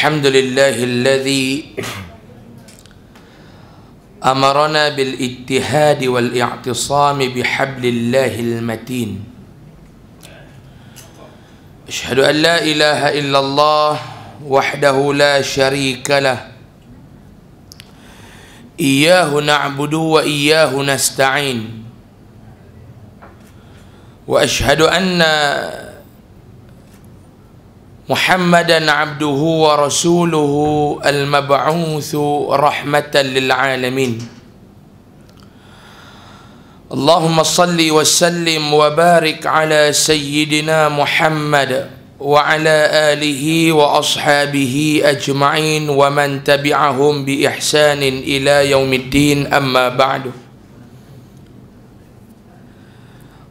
الحمد لله الذي امرنا بالاجتهاد والاعتصام بحبل الله المتين اشهد ان لا اله الا الله وحده لا شريك له اياه نعبد واياه نستعين واشهد ان محمدا عبده ورسوله المبعوث رحمه للعالمين اللهم صل وسلم وبارك على سيدنا محمد وعلى اله واصحابه اجمعين ومن تبعهم باحسان الى يوم الدين اما بعد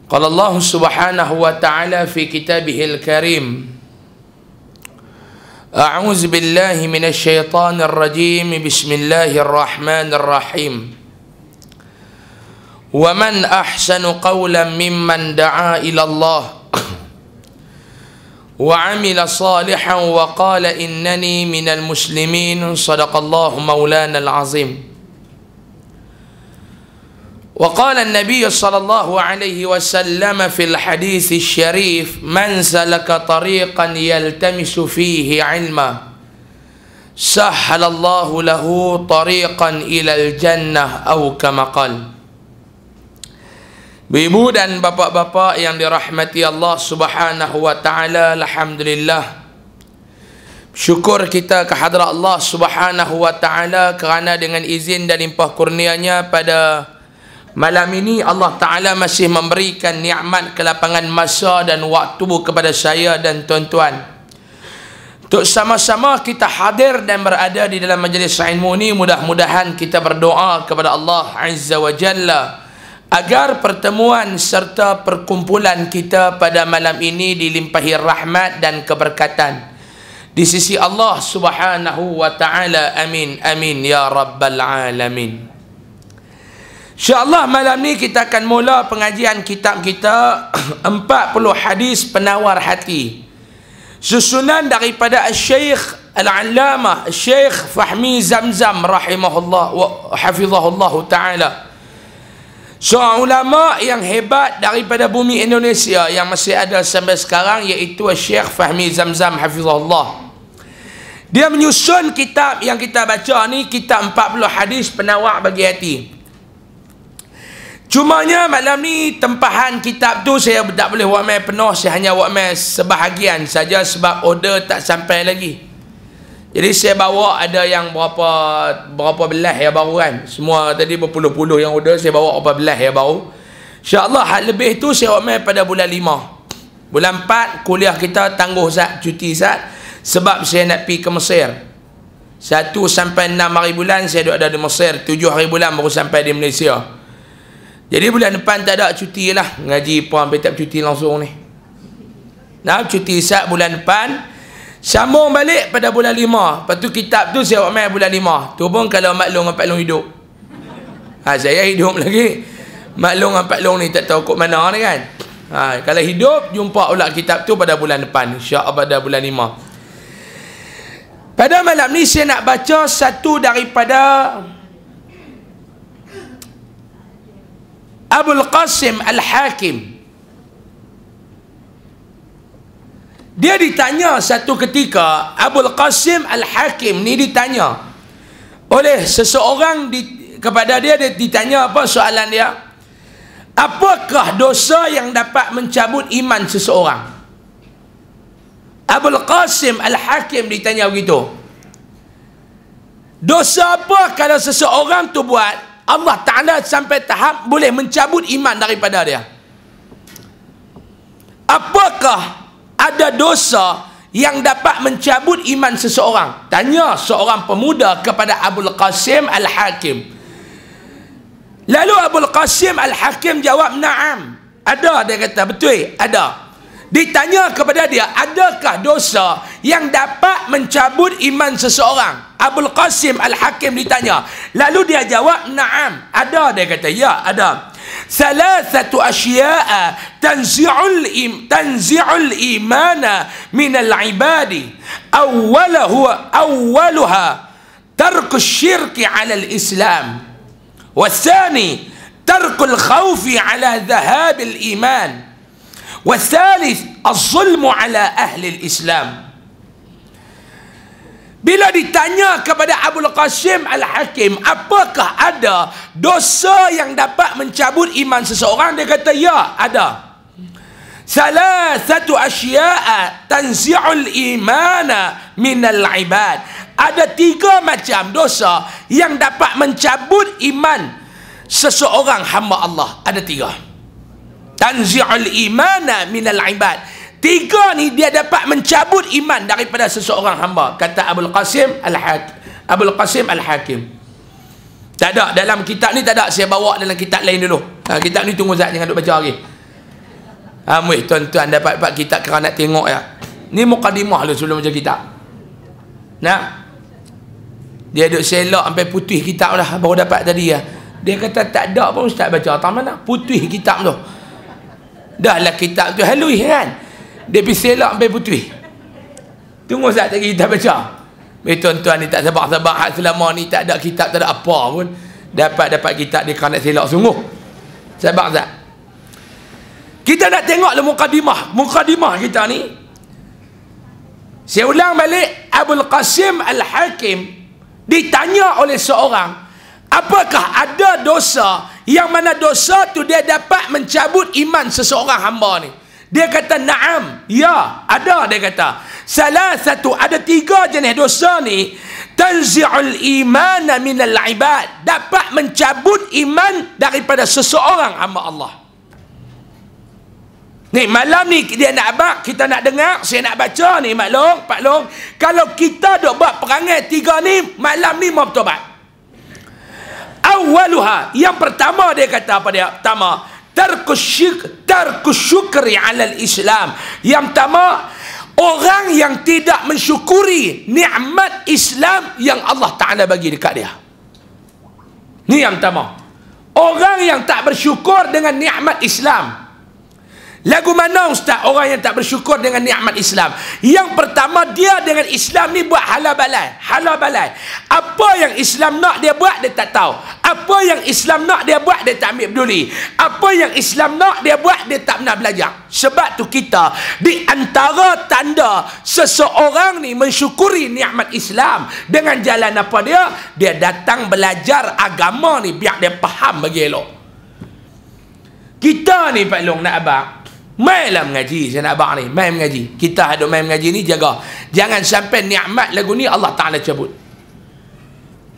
قال الله سبحانه وتعالى في كتابه الكريم أعوذ بالله من الشيطان الرجيم بسم الله الرحمن الرحيم ومن أحسن قولا ممن دعا إلى الله وعمل صالحا وقال إنني من المسلمين صدق الله مولانا العظيم وقال النبي صلى الله عليه وسلم في الحديث الشريف من سلك طريقا يلتمس فيه علما سهل الله له طريقا إلى الجنة أو كما قال Ibu dan bapak-bapak yang dirahmati Allah subhanahu wa ta'ala Alhamdulillah Syukur kita ke hadrat Allah subhanahu wa ta'ala Kerana dengan izin dan impah kurnianya pada Malam ini Allah Ta'ala masih memberikan nikmat kelapangan masa dan waktu kepada saya dan tuan-tuan. Untuk sama-sama kita hadir dan berada di dalam majlis ilmu ini, mudah-mudahan kita berdoa kepada Allah Azza wa Jalla agar pertemuan serta perkumpulan kita pada malam ini dilimpahi rahmat dan keberkatan. Di sisi Allah Subhanahu wa Ta'ala, amin, amin, ya Rabbal Alamin. InsyaAllah malam ni kita akan mula pengajian kitab kita 40 hadis penawar hati Susunan daripada Syekh Al-Allamah Syekh Fahmi Zamzam Rahimahullah wa Hafizahullah Ta'ala Seorang ulama yang hebat daripada bumi Indonesia Yang masih ada sampai sekarang Iaitu Syekh Fahmi Zamzam Hafizahullah Dia menyusun kitab yang kita baca ni Kitab 40 hadis penawar bagi hati Cumanya malam ni tempahan kitab tu saya tak boleh buat mai penuh. Saya hanya buat mai sebahagian saja sebab order tak sampai lagi. Jadi saya bawa ada yang berapa berapa belah yang baru kan. Semua tadi berpuluh-puluh yang order saya bawa berapa belah yang baru. InsyaAllah hal lebih tu saya buat mai pada bulan lima. Bulan empat kuliah kita tangguh zat cuti zat. Sebab saya nak pergi ke Mesir. Satu sampai enam hari bulan saya duduk ada di Mesir. Tujuh hari bulan baru sampai di Malaysia. Jadi bulan depan tak ada cuti lah. Ngaji puan petak cuti langsung ni. Nah, cuti saat bulan depan. Sambung balik pada bulan lima. Lepas tu kitab tu saya buat main bulan lima. Tu pun kalau Mak Long dan Pak Long hidup. Ha, saya hidup lagi. Mak Long dan Pak Long ni tak tahu kot mana ni kan. Ha, kalau hidup, jumpa pula kitab tu pada bulan depan. Syak pada bulan lima. Pada malam ni saya nak baca satu daripada Abul Qasim Al-Hakim Dia ditanya satu ketika Abul Qasim Al-Hakim ni ditanya oleh seseorang di, kepada dia dia ditanya apa soalan dia Apakah dosa yang dapat mencabut iman seseorang Abul Qasim Al-Hakim ditanya begitu Dosa apa kalau seseorang tu buat Allah Ta'ala sampai tahap boleh mencabut iman daripada dia apakah ada dosa yang dapat mencabut iman seseorang tanya seorang pemuda kepada Abdul Qasim Al-Hakim lalu Abdul Qasim Al-Hakim jawab na'am ada dia kata betul ada Ditanya kepada dia, adakah dosa yang dapat mencabut iman seseorang? Abdul Qasim Al-Hakim ditanya. Lalu dia jawab, na'am. Ada dia kata, ya ada. Thalathatu asya'a tanzi'ul im tanzi'ul imana min al-ibadi. Awwalahu awwalaha tarku syirk 'ala al-islam. Wa thani tarku al-khawfi 'ala dhahab al-iman. والثالث الظلم على أهل الإسلام bila ditanya kepada Abdul Qasim Al-Hakim apakah ada dosa yang dapat mencabut iman seseorang dia kata ya ada salah satu asya'a tanzi'ul min al ibad ada tiga macam dosa yang dapat mencabut iman seseorang hamba Allah ada tiga tanzi'ul imana minal ibad tiga ni dia dapat mencabut iman daripada seseorang hamba kata Abdul Qasim Al-Hakim Abdul Qasim Al-Hakim tak ada dalam kitab ni tak ada saya bawa dalam kitab lain dulu ha, kitab ni tunggu Zat jangan duduk baca lagi Amui ha, tuan-tuan dapat dapat kitab kerana nak tengok ya. Ni mukadimah lah sebelum baca kitab. nak Dia duk selak sampai putih kitab dah baru dapat tadi ya. Dia kata tak ada pun ustaz baca. Tak mana putih kitab tu dah lah kitab tu halui kan dia pergi selak sampai putih tunggu saat tadi kita baca Eh tuan-tuan ni tak sabar-sabar hak selama ni tak ada kitab tak ada apa pun dapat dapat kitab dia kerana selak sungguh. Sabar tak? Kita nak tengok le lah mukadimah. Mukadimah kita ni Saya ulang balik Abdul Qasim Al-Hakim ditanya oleh seorang apakah ada dosa yang mana dosa tu dia dapat mencabut iman seseorang hamba ni dia kata na'am ya ada dia kata salah satu ada tiga jenis dosa ni tanzi'ul iman minal ibad dapat mencabut iman daripada seseorang hamba Allah Ni malam ni dia nak abak, kita nak dengar, saya nak baca ni Mak Long, Pak Long. Kalau kita dok buat perangai tiga ni, malam ni mau bertobat awwaluha yang pertama dia kata apa dia pertama terkusyuk terkusyukri alal islam yang pertama orang yang tidak mensyukuri nikmat Islam yang Allah Taala bagi dekat dia ni yang pertama orang yang tak bersyukur dengan nikmat Islam Lagu mana ustaz orang yang tak bersyukur dengan nikmat Islam? Yang pertama dia dengan Islam ni buat halal balai. Halal balai. Apa yang Islam nak dia buat dia tak tahu. Apa yang Islam nak dia buat dia tak ambil peduli. Apa yang Islam nak dia buat dia tak nak belajar. Sebab tu kita di antara tanda seseorang ni mensyukuri nikmat Islam dengan jalan apa dia? Dia datang belajar agama ni biar dia faham bagi elok. Kita ni Pak Long nak abang Mainlah mengaji saya nak abang ni. Main mengaji. Kita ada main mengaji ni jaga. Jangan sampai nikmat lagu ni Allah Taala cabut.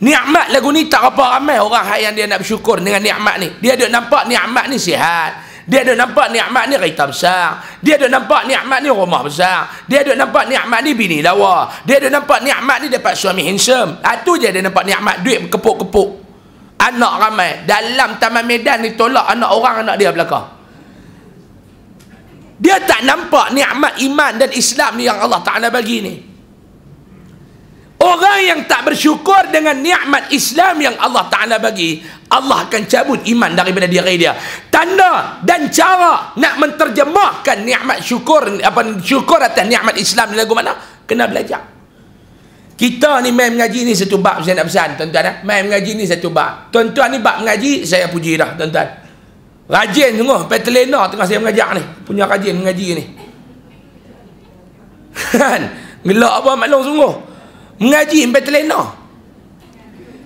Nikmat lagu ni tak apa ramai orang hak yang dia nak bersyukur dengan nikmat ni. Dia ada nampak nikmat ni sihat. Dia ada nampak nikmat ni kereta besar. Dia ada nampak nikmat ni rumah besar. Dia ada nampak nikmat ni bini lawa. Dia ada nampak nikmat ni dapat suami handsome. Ah tu je dia nampak nikmat duit kepuk-kepuk. Anak ramai dalam taman medan ni tolak anak orang anak dia belakang dia tak nampak nikmat iman dan Islam ni yang Allah Taala bagi ni orang yang tak bersyukur dengan nikmat Islam yang Allah Taala bagi Allah akan cabut iman daripada diri dia tanda dan cara nak menterjemahkan nikmat syukur apa syukur atas nikmat Islam ni lagu mana kena belajar kita ni main mengaji ni satu bab saya nak pesan tuan-tuan eh? main mengaji ni satu bab tuan-tuan ni bab mengaji saya puji dah tuan-tuan Rajin sungguh Petelena tengah saya mengajar ni Punya rajin mengaji ni Kan Gelak apa maklum sungguh Mengaji Petelena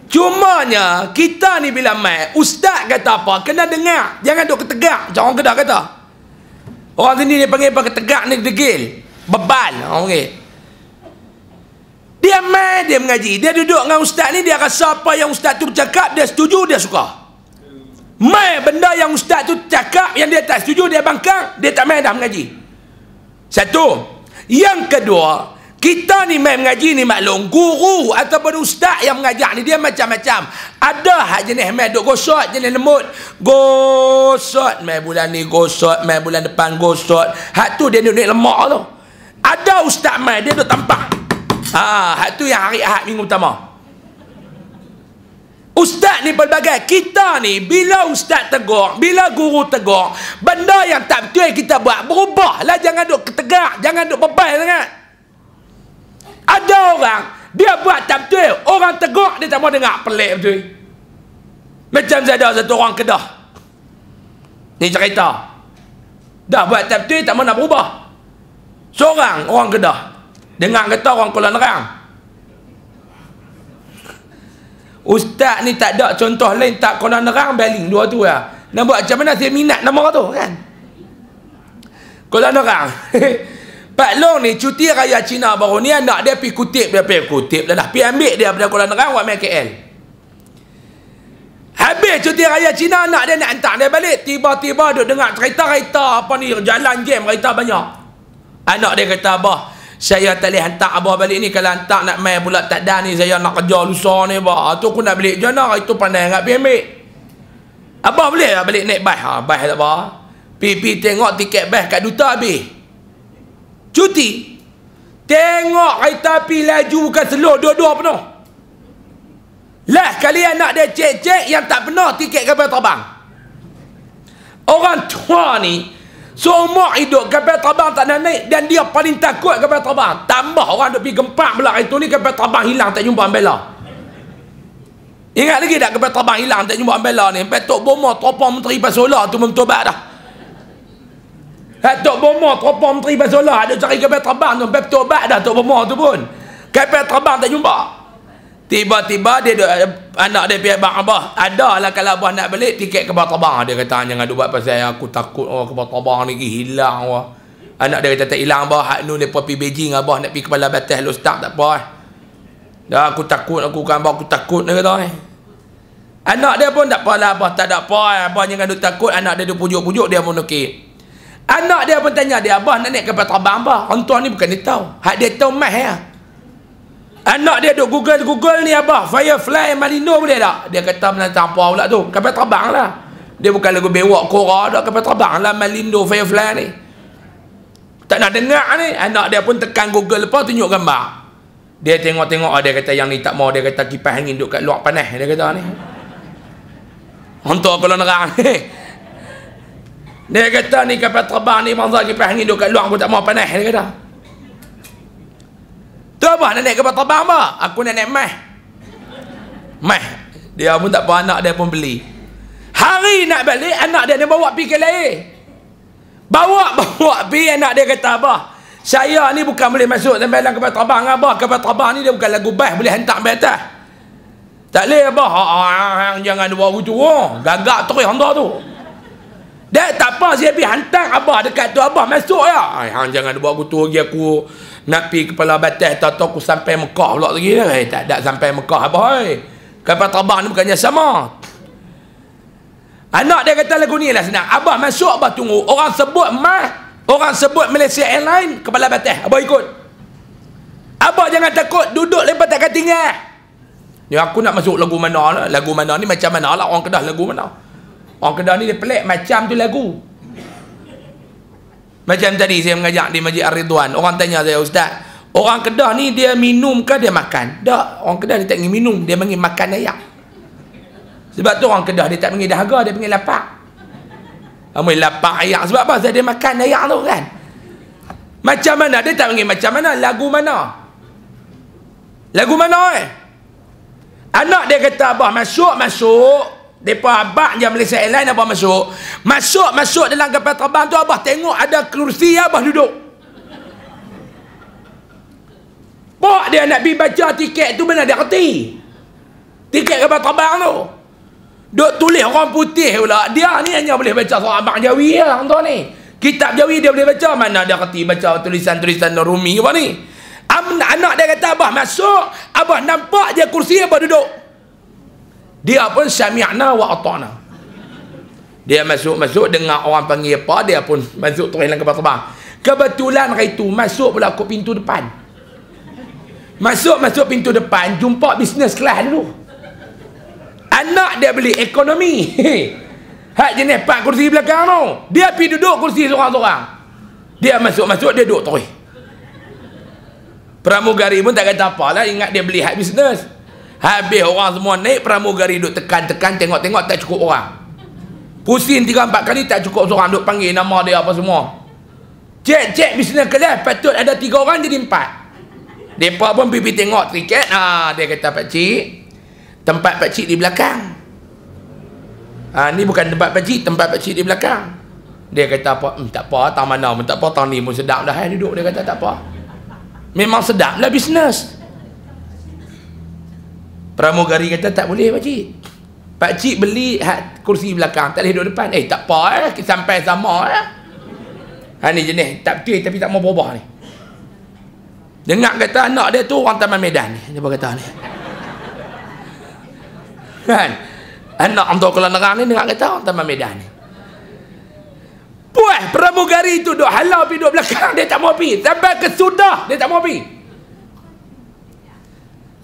Cumanya Kita ni bila mai Ustaz kata apa Kena dengar Jangan duk ketegak jangan orang kedah kata Orang sini dia panggil Ketegak ni degil Beban ha, Orang okay. Dia mai dia mengaji Dia duduk dengan ustaz ni Dia rasa apa yang ustaz tu bercakap Dia setuju dia suka Mai benda yang ustaz tu cakap yang dia tak setuju dia bangkang, dia tak mai dah mengaji. Satu. Yang kedua, kita ni mai mengaji ni maklum guru ataupun ustaz yang mengajar ni dia macam-macam. Ada hak jenis mai duk gosot jenis lembut. Gosot mai bulan ni gosot, mai bulan depan gosot. Hak tu dia ni lemak tu. Ada ustaz mai dia tu tampak. Ha, hak tu yang hari Ahad minggu pertama. Ustaz ni berbagai Kita ni bila ustaz tegur, bila guru tegur, benda yang tak betul kita buat berubah lah jangan duk ketegak, jangan duk bebas sangat. Ada orang dia buat tak betul, orang tegur dia tak mau dengar, pelik betul. Macam saya ada satu orang Kedah. Ni cerita. Dah buat tak betul tak mau nak berubah. Seorang orang Kedah dengar kata orang Kuala Nerang. Ustaz ni tak ada contoh lain tak kena nerang baling dua tu lah. Nak buat macam mana saya minat nama tu kan? Kena nerang. Pak Long ni cuti raya Cina baru ni anak dia pergi kutip dia pergi kutip dah dah pergi ambil dia pada kena Nerang buat main KL. Habis cuti raya Cina anak dia nak hantar dia balik tiba-tiba duk dengar cerita kereta apa ni jalan jam kereta banyak. Anak dia kata abah, saya tak boleh hantar abah balik ni kalau hantar nak main pula tak ada ni saya nak kerja lusa ni abah ah, tu aku nak balik jana itu pandai ingat pembek abah boleh lah balik naik bas ha bas tak apa pipi tengok tiket bas kat duta habis cuti tengok kereta api laju bukan seluruh dua-dua penuh lah kalian nak dia cek-cek yang tak penuh tiket kapal terbang orang tua ni Seumur hidup kapal terbang tak nak naik dan dia paling takut kapal terbang. Tambah orang duk pergi gempak pula hari tu ni kapal terbang hilang tak jumpa ambela. Ingat lagi tak kapal terbang hilang tak jumpa ambela ni? Sampai tok bomo topang menteri pasola tu mentobat dah. Tok bomo topang menteri pasola ada cari kapal terbang tu sampai tobat dah tok bomo tu pun. Kapal terbang tak jumpa. Tiba-tiba dia duk, eh, anak dia pihak Abang Abah. Adalah kalau Abah nak balik tiket ke Batabang. Dia kata jangan duk buat pasal aku takut oh, ke Batabang ni hilang. Oh. Anak dia kata tak hilang Abah. Hak ni dia pergi Beijing Abah nak pergi kepala batas lu tak apa. Eh. Dah aku takut aku kan Abah aku takut dia kata. Eh. Anak dia pun tak apalah Abah tak ada apa. Eh. Abah jangan duk takut anak dia duk pujuk-pujuk dia pun okey. Anak dia pun tanya dia Abah nak naik ke Batabang Abah. Hantuan ni bukan dia tahu. Hak dia tahu mah ya. Anak dia duk google google ni apa? Firefly Malino boleh tak? Dia kata menantang apa pula tu? Kapal terbang lah. Dia bukan lagu bewak kora dah kapal terbang lah Malino Firefly ni. Tak nak dengar ni. Anak dia pun tekan google lepas tunjuk gambar. Dia tengok-tengok ah, dia kata yang ni tak mau dia kata kipas angin duk kat luar panas dia kata ni. Hantar kalau nerang ni. Dia kata ni kapal terbang ni manzal kipas angin duk kat luar pun tak mau panas dia kata tu apa nak naik kapal terbang apa aku nak naik meh meh dia pun tak puan anak dia pun beli hari nak balik anak dia dia bawa pergi ke lain bawa bawa pi. anak dia kata apa saya ni bukan boleh masuk sampai dalam kapal terbang apa kapal terbang ni dia bukan lagu bas boleh hentak sampai atas tak leh apa ah, ah, ah, jangan dua tu oh. gagak terus hantar tu dia tak apa saya pergi hantar abah dekat tu abah masuk ya hang jangan buat kutu lagi aku nak pi kepala batas tak tahu aku sampai Mekah pula lagi eh, tak ada sampai Mekah apa oi eh. kapal terbang ni bukannya sama anak dia kata lagu ni lah senang abah masuk abah tunggu orang sebut mah orang sebut Malaysia Airline kepala batas abah ikut abah jangan takut duduk lepas tak tinggal ni aku nak masuk lagu mana lah. lagu mana ni macam mana lah orang kedah lagu mana orang kedah ni dia pelik macam tu lagu macam tadi saya mengajak di Masjid Ar-Ridwan. Orang tanya saya, Ustaz, orang Kedah ni dia minum ke dia makan? Tak, orang Kedah dia tak ingin minum, dia panggil makan ayam. Sebab tu orang Kedah dia tak panggil dahaga, dia panggil lapak. Amoi lapak ayam. Sebab apa? Sebab dia makan ayam tu kan. Macam mana? Dia tak panggil macam mana? Lagu mana? Lagu mana eh? Anak dia kata, Abah masuk, masuk. Depa abah dia Malaysia Airlines apa masuk? Masuk masuk dalam kapal terbang tu abah tengok ada kerusi abah duduk. Pak dia nak pergi baca tiket tu mana dia reti. Tiket kapal terbang tu. Dok tulis orang putih pula. Dia ni hanya boleh baca surah abang Jawi lah tuan ni. Kitab Jawi dia boleh baca mana dia reti baca tulisan-tulisan Rumi apa ni. Am anak dia kata abah masuk, abah nampak dia kursi abah duduk dia pun sami'na wa ata'na dia masuk-masuk dengar orang panggil apa dia pun masuk terus langkah terbang kebetulan hari itu masuk pula ke pintu depan masuk-masuk pintu depan jumpa bisnes kelas dulu anak dia beli ekonomi hak jenis pak kursi belakang tu dia pergi duduk kursi seorang-seorang dia masuk-masuk dia duduk terus pramugari pun tak kata apa lah ingat dia beli hak bisnes Habis orang semua naik pramugari duk tekan-tekan tengok-tengok tak cukup orang. Pusing tiga empat kali tak cukup seorang duk panggil nama dia apa semua. Cek-cek bisnes kelas patut ada tiga orang jadi empat. Depa pun pipi tengok tiket. Ha dia kata pak cik, tempat pak cik di belakang. Ha ni bukan tempat pak cik, tempat pak cik di belakang. Dia kata apa? Hm, tak apa, tang mana pun tak apa, tang ni pun sedap dah eh, duduk dia kata tak apa. Memang sedap lah bisnes. Pramugari kata tak boleh Pak Cik, Pak Cik beli hak kursi belakang Tak boleh duduk depan Eh tak apa eh Sampai sama eh Ha ni jenis Tak betul tapi tak mau berubah ni Dengar kata anak dia tu orang taman medan ni Dia kata ni Kan Anak untuk kalau nerang ni Dengar kata orang taman medan ni Puas pramugari tu duduk halau pergi duduk belakang Dia tak mau pergi Sampai kesudah dia tak mau pergi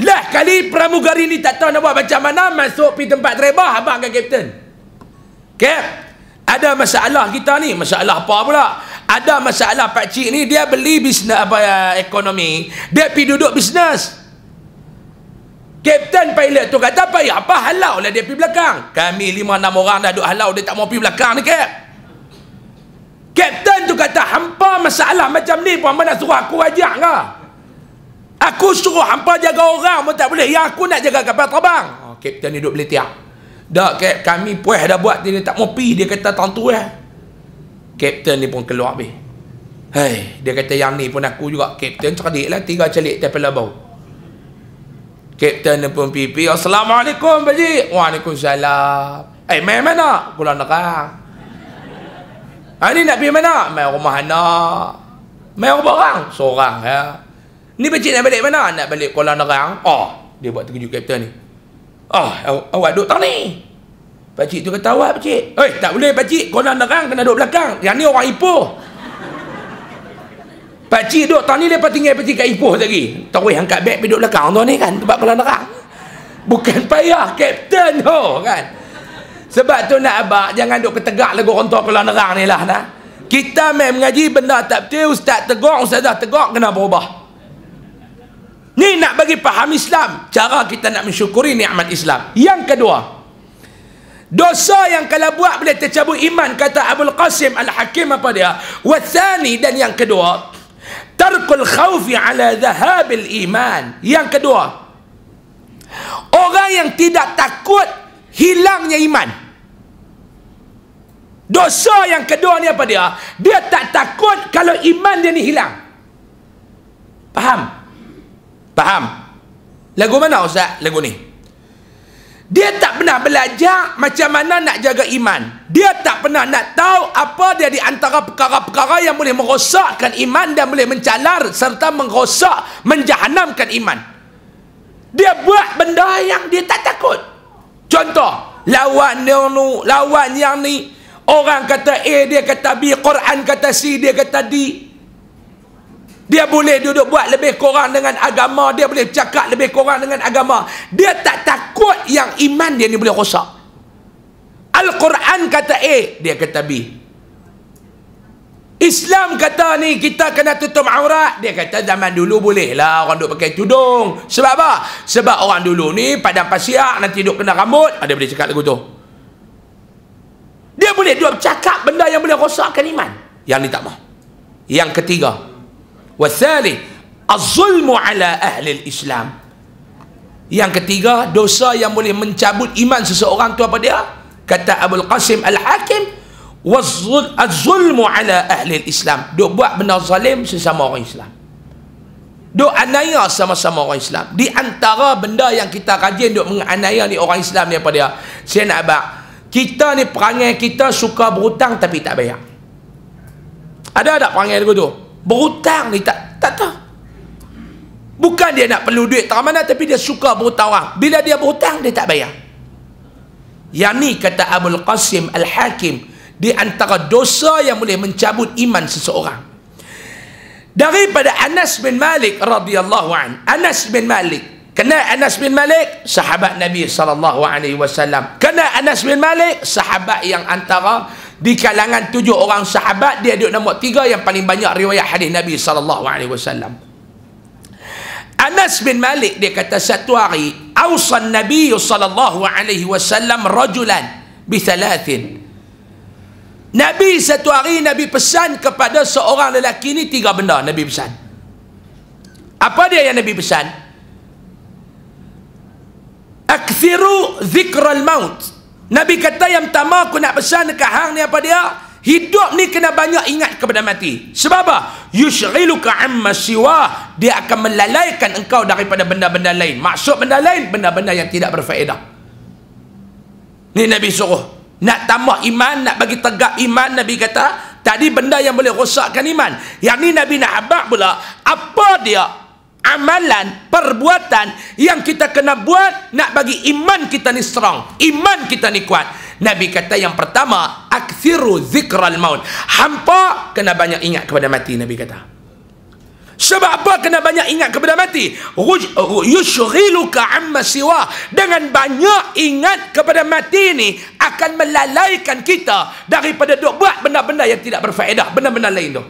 Last kali pramugari ni tak tahu nak buat macam mana masuk pergi tempat terbah abang kan kapten. Kap. Ada masalah kita ni, masalah apa pula? Ada masalah pak cik ni dia beli bisnes apa ya, ekonomi, dia pi duduk bisnes. Kapten pilot tu kata apa ya apa halau lah dia pergi belakang. Kami lima enam orang dah duduk halau dia tak mau pergi belakang ni kap. Kapten tu kata hampa masalah macam ni pun mana suruh aku rajak ke? Kan? Aku suruh hampa jaga orang pun tak boleh. Yang aku nak jaga kapal terbang. Oh, kapten ni duduk beli tiap. Dak kep, kami puas dah buat dia tak mau pi dia kata tentu tantu eh. Kapten ni pun keluar be. Hei, dia kata yang ni pun aku juga kapten cerdiklah tiga celik tepi labau. Kapten pun pipi. Assalamualaikum pak Waalaikumsalam. Eh, hey, mana? Kula nerang. Ha ah, ni nak pergi mana? Mai rumah anak. Mai rumah orang seorang ya. Ni pecik nak balik mana? Nak balik Kuala Nerang. Oh, ah, dia buat terkejut kapten ni. Ah, oh, awak duduk tang ni. Pakcik tu kata awak pakcik. Oi, eh, tak boleh pakcik. Kuala Nerang kena duduk belakang. Yang ni orang Ipoh. Pakcik duduk tang ni lepas tinggal pakcik kat Ipoh tadi. Terus angkat beg pergi duduk belakang tu ni kan. Tempat Kuala Nerang. Bukan payah kapten tu kan. Sebab tu nak abak jangan duduk ketegak lagu rontok Kuala Nerang ni lah nah. Kita main mengaji benda tak betul ustaz tegur ustaz dah kena berubah. Ni nak bagi faham Islam cara kita nak mensyukuri nikmat Islam. Yang kedua, dosa yang kalau buat boleh tercabut iman kata Abdul Qasim Al-Hakim apa dia? Wasani dan yang kedua, tarkul khawfi ala dhahabil iman. Yang kedua, orang yang tidak takut hilangnya iman. Dosa yang kedua ni apa dia? Dia tak takut kalau iman dia ni hilang. Faham? Faham? Faham? Lagu mana Ustaz? Lagu ni. Dia tak pernah belajar macam mana nak jaga iman. Dia tak pernah nak tahu apa dia di antara perkara-perkara yang boleh merosakkan iman dan boleh mencalar serta merosak, menjahanamkan iman. Dia buat benda yang dia tak takut. Contoh, lawan ni, lawan yang ni. Orang kata A, dia kata B, Quran kata C, dia kata D. Dia boleh duduk buat lebih kurang dengan agama. Dia boleh cakap lebih kurang dengan agama. Dia tak takut yang iman dia ni boleh rosak. Al-Quran kata A. Dia kata B. Islam kata ni kita kena tutup aurat. Dia kata zaman dulu boleh lah orang duduk pakai tudung. Sebab apa? Sebab orang dulu ni padang pasir nanti duduk kena rambut. Ada ah, boleh cakap lagu tu. Dia boleh duduk cakap benda yang boleh rosakkan iman. Yang ni tak mah. Yang ketiga, والثالث الظلم ala ahli Islam. yang ketiga dosa yang boleh mencabut iman seseorang tu apa dia kata Abu Qasim Al-Hakim wazulmu ala ahli islam duk buat benda zalim sesama orang Islam duk anaya sama-sama orang Islam di antara benda yang kita rajin duk menganaya ni orang Islam ni apa dia saya nak abang kita ni perangai kita suka berhutang tapi tak bayar ada tak perangai lagu tu berhutang ni tak tak tahu bukan dia nak perlu duit tak mana tapi dia suka berhutang orang bila dia berhutang dia tak bayar yang ni kata Abu Qasim Al-Hakim di antara dosa yang boleh mencabut iman seseorang daripada Anas bin Malik radhiyallahu an Anas bin Malik kena Anas bin Malik sahabat Nabi sallallahu alaihi wasallam kena Anas bin Malik sahabat yang antara di kalangan tujuh orang sahabat dia duduk nombor tiga yang paling banyak riwayat hadis Nabi saw. Anas bin Malik dia kata satu hari awsan Nabi saw. alaihi wasallam rajulan bi thalathin Nabi satu hari Nabi pesan kepada seorang lelaki ini tiga benda Nabi pesan apa dia yang Nabi pesan akthiru zikral maut Nabi kata yang pertama aku nak pesan dekat hang ni apa dia? Hidup ni kena banyak ingat kepada mati. Sebab apa? Yushghiluka amma siwa, dia akan melalaikan engkau daripada benda-benda lain. Maksud benda lain, benda-benda yang tidak berfaedah. Ni Nabi suruh. Nak tambah iman, nak bagi tegak iman, Nabi kata, tadi benda yang boleh rosakkan iman. Yang ni Nabi nak habaq pula, apa dia? amalan, perbuatan yang kita kena buat nak bagi iman kita ni strong, iman kita ni kuat. Nabi kata yang pertama, akthiru zikral maut. Hampa kena banyak ingat kepada mati, Nabi kata. Sebab apa kena banyak ingat kepada mati? Yushghiluka amma siwa. Dengan banyak ingat kepada mati ini akan melalaikan kita daripada duk buat benda-benda yang tidak berfaedah, benda-benda lain tu.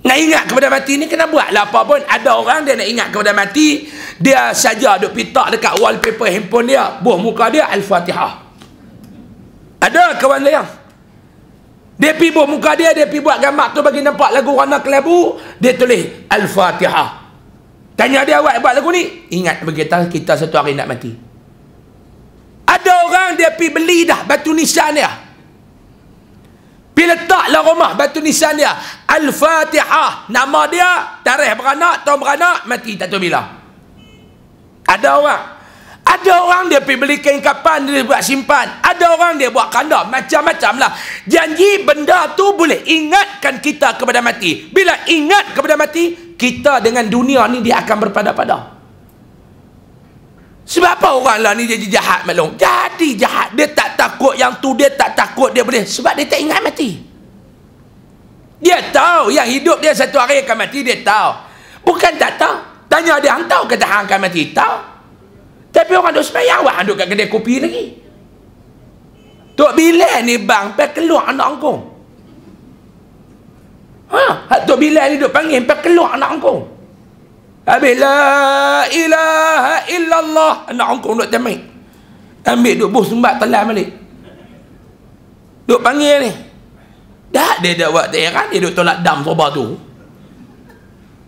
Nak ingat kepada mati ni kena buat lah apa pun. Ada orang dia nak ingat kepada mati. Dia saja duk pitak dekat wallpaper handphone dia. Buah muka dia Al-Fatihah. Ada kawan saya. Dia pergi buah muka dia. Dia pergi buat gambar tu bagi nampak lagu warna kelabu. Dia tulis Al-Fatihah. Tanya dia awak buat lagu ni. Ingat berkata kita satu hari nak mati. Ada orang dia pergi beli dah batu nisan dia. Pergi letaklah rumah batu nisan dia. Al-Fatihah. Nama dia, tarikh beranak, tahun beranak, mati. Tak tahu bila. Ada orang. Ada orang dia pergi beli kain kapan, dia buat simpan. Ada orang dia buat kandang. Macam-macam lah. Janji benda tu boleh ingatkan kita kepada mati. Bila ingat kepada mati, kita dengan dunia ni dia akan berpada-pada. Sebab apa orang lah ni jadi jahat maklum? Jadi jahat. Dia tak takut yang tu, dia tak takut dia boleh. Sebab dia tak ingat mati. Dia tahu yang hidup dia satu hari akan mati, dia tahu. Bukan tak tahu. Tanya dia, hang tahu kata hang akan mati? Tahu. Tapi orang duduk semayang, awak duduk kat kedai kopi lagi. Tok Bilal ni bang, pergi keluar anak angkong Ha, Tok Bilal ni duduk panggil, pergi keluar anak angkong Habis la ilaha illallah Nak hukum duk jamik Ambil duk buh sembat telan balik Duk panggil ni Dah dia dah buat teheran Dia duk tolak dam soba tu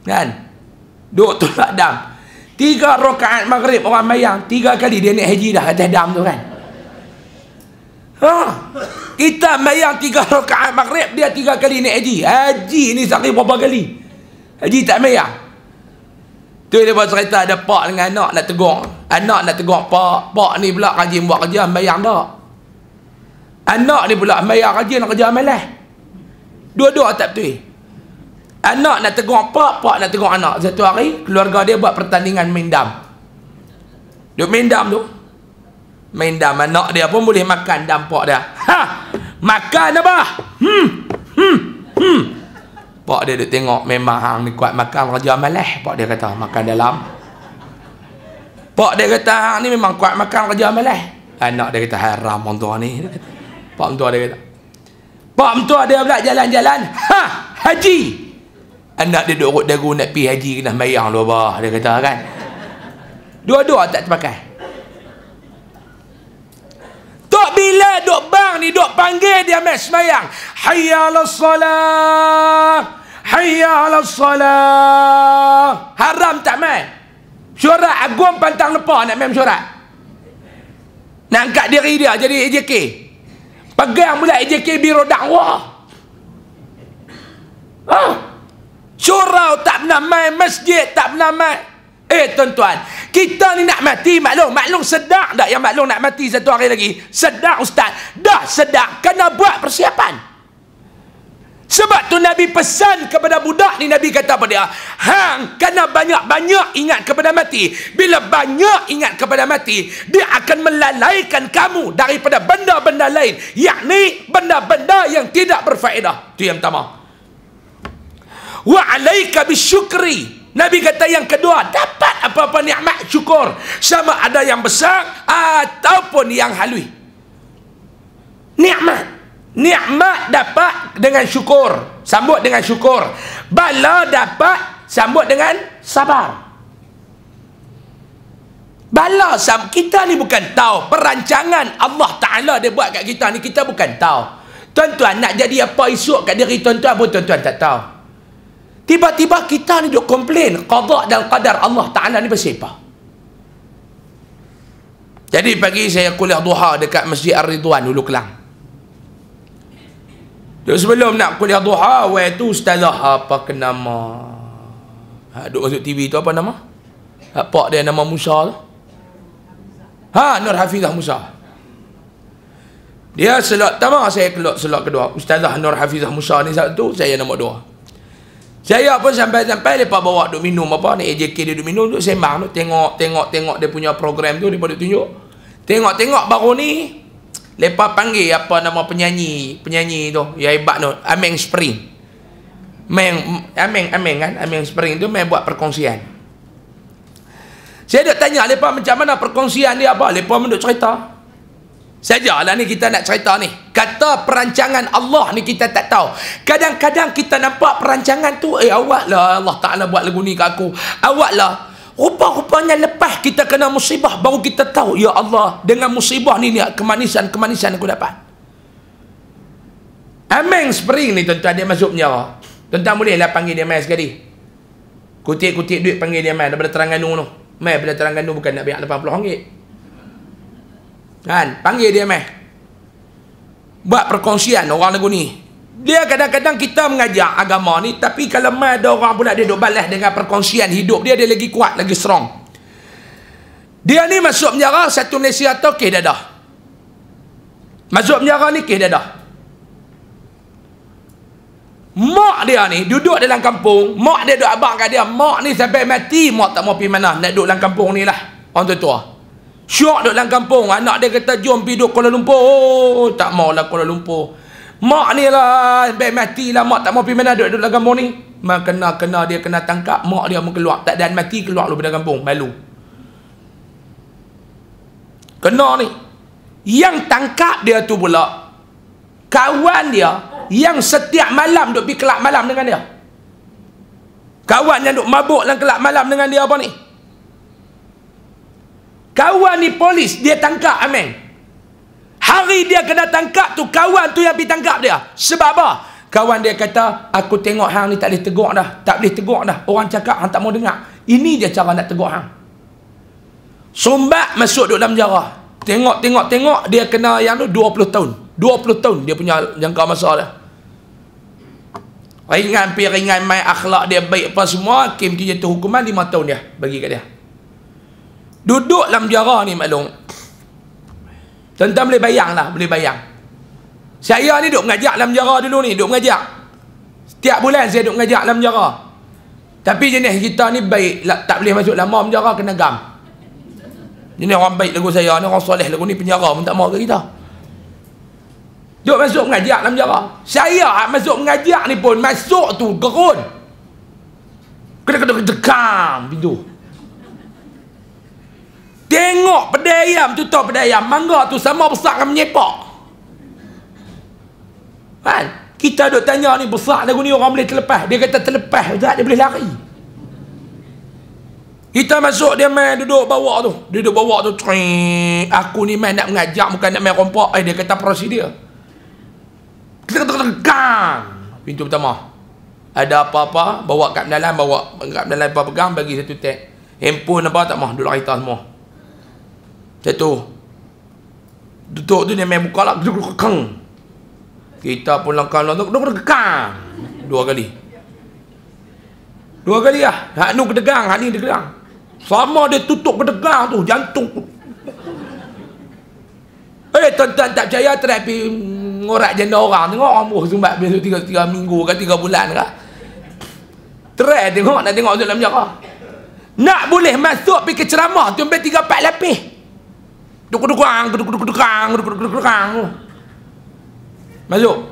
Kan Duk tolak dam Tiga rakaat maghrib orang mayang Tiga kali dia naik haji dah atas dam tu kan Ha Kita mayang tiga rakaat maghrib Dia tiga kali naik haji Haji ni sakit berapa kali Haji tak mayang Tu dia buat cerita ada pak dengan anak nak tegur. Anak nak tegur pak. Pak ni pula rajin buat kerja mayang dak. Anak ni pula bayar rajin kerja malas. Eh. Dua-dua tak betul. Eh. Anak nak tegur pak, pak nak tegur anak. Satu hari keluarga dia buat pertandingan main dam. Duk main dam tu. Main dam anak dia pun boleh makan dam pak dia. Ha. Makan apa? Hmm. Hmm. Hmm. Pak dia dia tengok memang hang ni kuat makan raja malas. Pak dia kata makan dalam. Pak dia kata hang ni memang kuat makan raja malas. Anak dia kata haram mentua ni. Pak mentua dia kata. Pak mentua dia pula jalan-jalan. Ha, haji. Anak dia duduk dagu nak pi haji kena bayang dua bah. Dia kata kan. Dua-dua tak terpakai bila dok bang ni dok panggil dia ambil semayang hayya ala salam hayya ala salam haram tak main syurat agung pantang lepas nak main syurat nak angkat diri dia jadi AJK pegang pula AJK biru dakwah ha? Ah. surau tak pernah main masjid tak pernah main eh tuan-tuan kita ni nak mati maklum. Maklum sedar tak yang maklum nak mati satu hari lagi? Sedar ustaz. Dah sedar. Kena buat persiapan. Sebab tu Nabi pesan kepada budak ni Nabi kata pada dia, "Hang kena banyak-banyak ingat kepada mati. Bila banyak ingat kepada mati, dia akan melalaikan kamu daripada benda-benda lain, yakni benda-benda yang tidak berfaedah." Itu yang pertama. Wa bisyukri Nabi kata yang kedua, dapat apa-apa nikmat syukur. Sama ada yang besar ataupun yang halui. Nikmat. Nikmat dapat dengan syukur. Sambut dengan syukur. Bala dapat sambut dengan sabar. Bala kita ni bukan tahu perancangan Allah Taala dia buat kat kita ni kita bukan tahu. Tuan-tuan nak jadi apa esok kat diri tuan-tuan pun tuan-tuan tak tahu. Tiba-tiba kita ni duk komplain qada' dan qadar Allah Taala ni bersepa. Jadi pagi saya kuliah duha dekat Masjid Ar-Ridwan dulu Kelang. Dan sebelum nak kuliah duha, wei tu ustazah apa nama? Ha duk masuk TV tu apa nama? Ha, pak dia nama Musa tu. Ha Nur Hafizah Musa. Dia selot tama saya keluar selot kedua. Ustazah Nur Hafizah Musa ni satu, saya nama dua. Saya pun sampai-sampai lepas bawa duk minum apa ni AJK dia duk minum duk sembang duk tengok tengok tengok dia punya program tu dia tunjuk. Tengok-tengok baru ni lepas panggil apa nama penyanyi penyanyi tu yang hebat tu Ameng Spring. Ameng, Ameng Ameng kan Ameng Spring tu main buat perkongsian. Saya dah tanya lepas macam mana perkongsian dia apa lepas menduk cerita Sajalah ni kita nak cerita ni. Kata perancangan Allah ni kita tak tahu. Kadang-kadang kita nampak perancangan tu, eh lah Allah Ta'ala buat lagu ni ke aku. lah Rupa-rupanya lepas kita kena musibah, baru kita tahu, Ya Allah, dengan musibah ni ni kemanisan-kemanisan aku dapat. Amin spring ni tuan-tuan dia masuk penjara. Tuan-tuan bolehlah panggil dia main sekali. Kutik-kutik duit panggil dia main daripada terangan tu. Main daripada terangan tu bukan nak bayar 80 ringgit. Kan? Panggil dia meh. Buat perkongsian orang lagu ni. Dia kadang-kadang kita mengajar agama ni tapi kalau mai ada orang pula dia duk balas dengan perkongsian hidup dia dia lagi kuat, lagi strong. Dia ni masuk penjara satu Malaysia tau kes dadah. Masuk penjara ni kes dadah. Mak dia ni duduk dalam kampung, mak dia duk abang kat dia, mak ni sampai mati mak tak mau pergi mana, nak duduk dalam kampung ni lah. Orang tua-tua. Syok duduk dalam kampung. Anak dia kata, jom pergi duduk Kuala Lumpur. Oh, tak maulah Kuala Lumpur. Mak ni lah, baik mati lah. Mak tak mau pergi mana duduk, duduk dalam kampung ni. Mak kena-kena dia kena tangkap. Mak dia mau keluar. Tak dan mati, keluar lu dalam kampung. Malu. Kena ni. Yang tangkap dia tu pula, kawan dia yang setiap malam duduk pergi kelab malam dengan dia. Kawan yang duduk mabuk dalam kelab malam dengan dia apa ni? Kawan ni polis, dia tangkap Amin. Hari dia kena tangkap tu, kawan tu yang pergi tangkap dia. Sebab apa? Kawan dia kata, aku tengok hang ni tak boleh tegur dah. Tak boleh tegur dah. Orang cakap, hang tak mau dengar. Ini dia cara nak tegur hang. Sumbat masuk duduk dalam jarah. Tengok, tengok, tengok. Dia kena yang tu 20 tahun. 20 tahun dia punya jangka masa dia. Ringan piringan main akhlak dia baik apa semua. Kim tu jatuh hukuman 5 tahun dia. Bagi kat dia. Duduk dalam jara ni maklum. tuan boleh bayang lah, boleh bayang. Saya ni duduk mengajak dalam jara dulu ni, duduk mengajak. Setiap bulan saya duduk mengajak dalam jara. Tapi jenis kita ni baik, tak boleh masuk lama menjara kena gam. Jenis orang baik lagu saya ni, orang soleh lagu ni penjara pun tak mahu ke kita. Duduk masuk mengajak dalam jara. Saya ah, masuk mengajak ni pun, masuk tu gerun. Kena kena kena tekam pintu. Tengok pedai ayam tu tau pedai ayam. Mangga tu sama besar kan menyepak. Kan? Kita duk tanya ni besar lagu ni orang boleh terlepas. Dia kata terlepas tak dia boleh lari. Kita masuk dia main duduk bawa tu. Dia duduk bawa tu. Aku ni main nak mengajak bukan nak main rompak. Eh dia kata prosedur. Kita kata tegang. Pintu pertama. Ada apa-apa bawa kat dalam bawa kat dalam apa pegang bagi satu tag. Handphone apa tak mah duduk kereta semua. Saya tu Duduk tu dia main buka lah Kekang Kita pun langkah lah Kekang Dua kali Dua kali lah Hak nu kedegang Hak ni kedegang Sama dia tutup kedegang tu Jantung Eh tuan-tuan tak percaya Try pergi Ngorak janda orang Tengok orang buah Sumbat Biasa tiga, tiga minggu ke Tiga bulan lah. Try tengok Nak tengok Zulam Jaka Nak boleh masuk Pergi ke ceramah Tumpah tiga empat lapis Dukudukang, dukudukudukang, dukudukudukang. Masuk.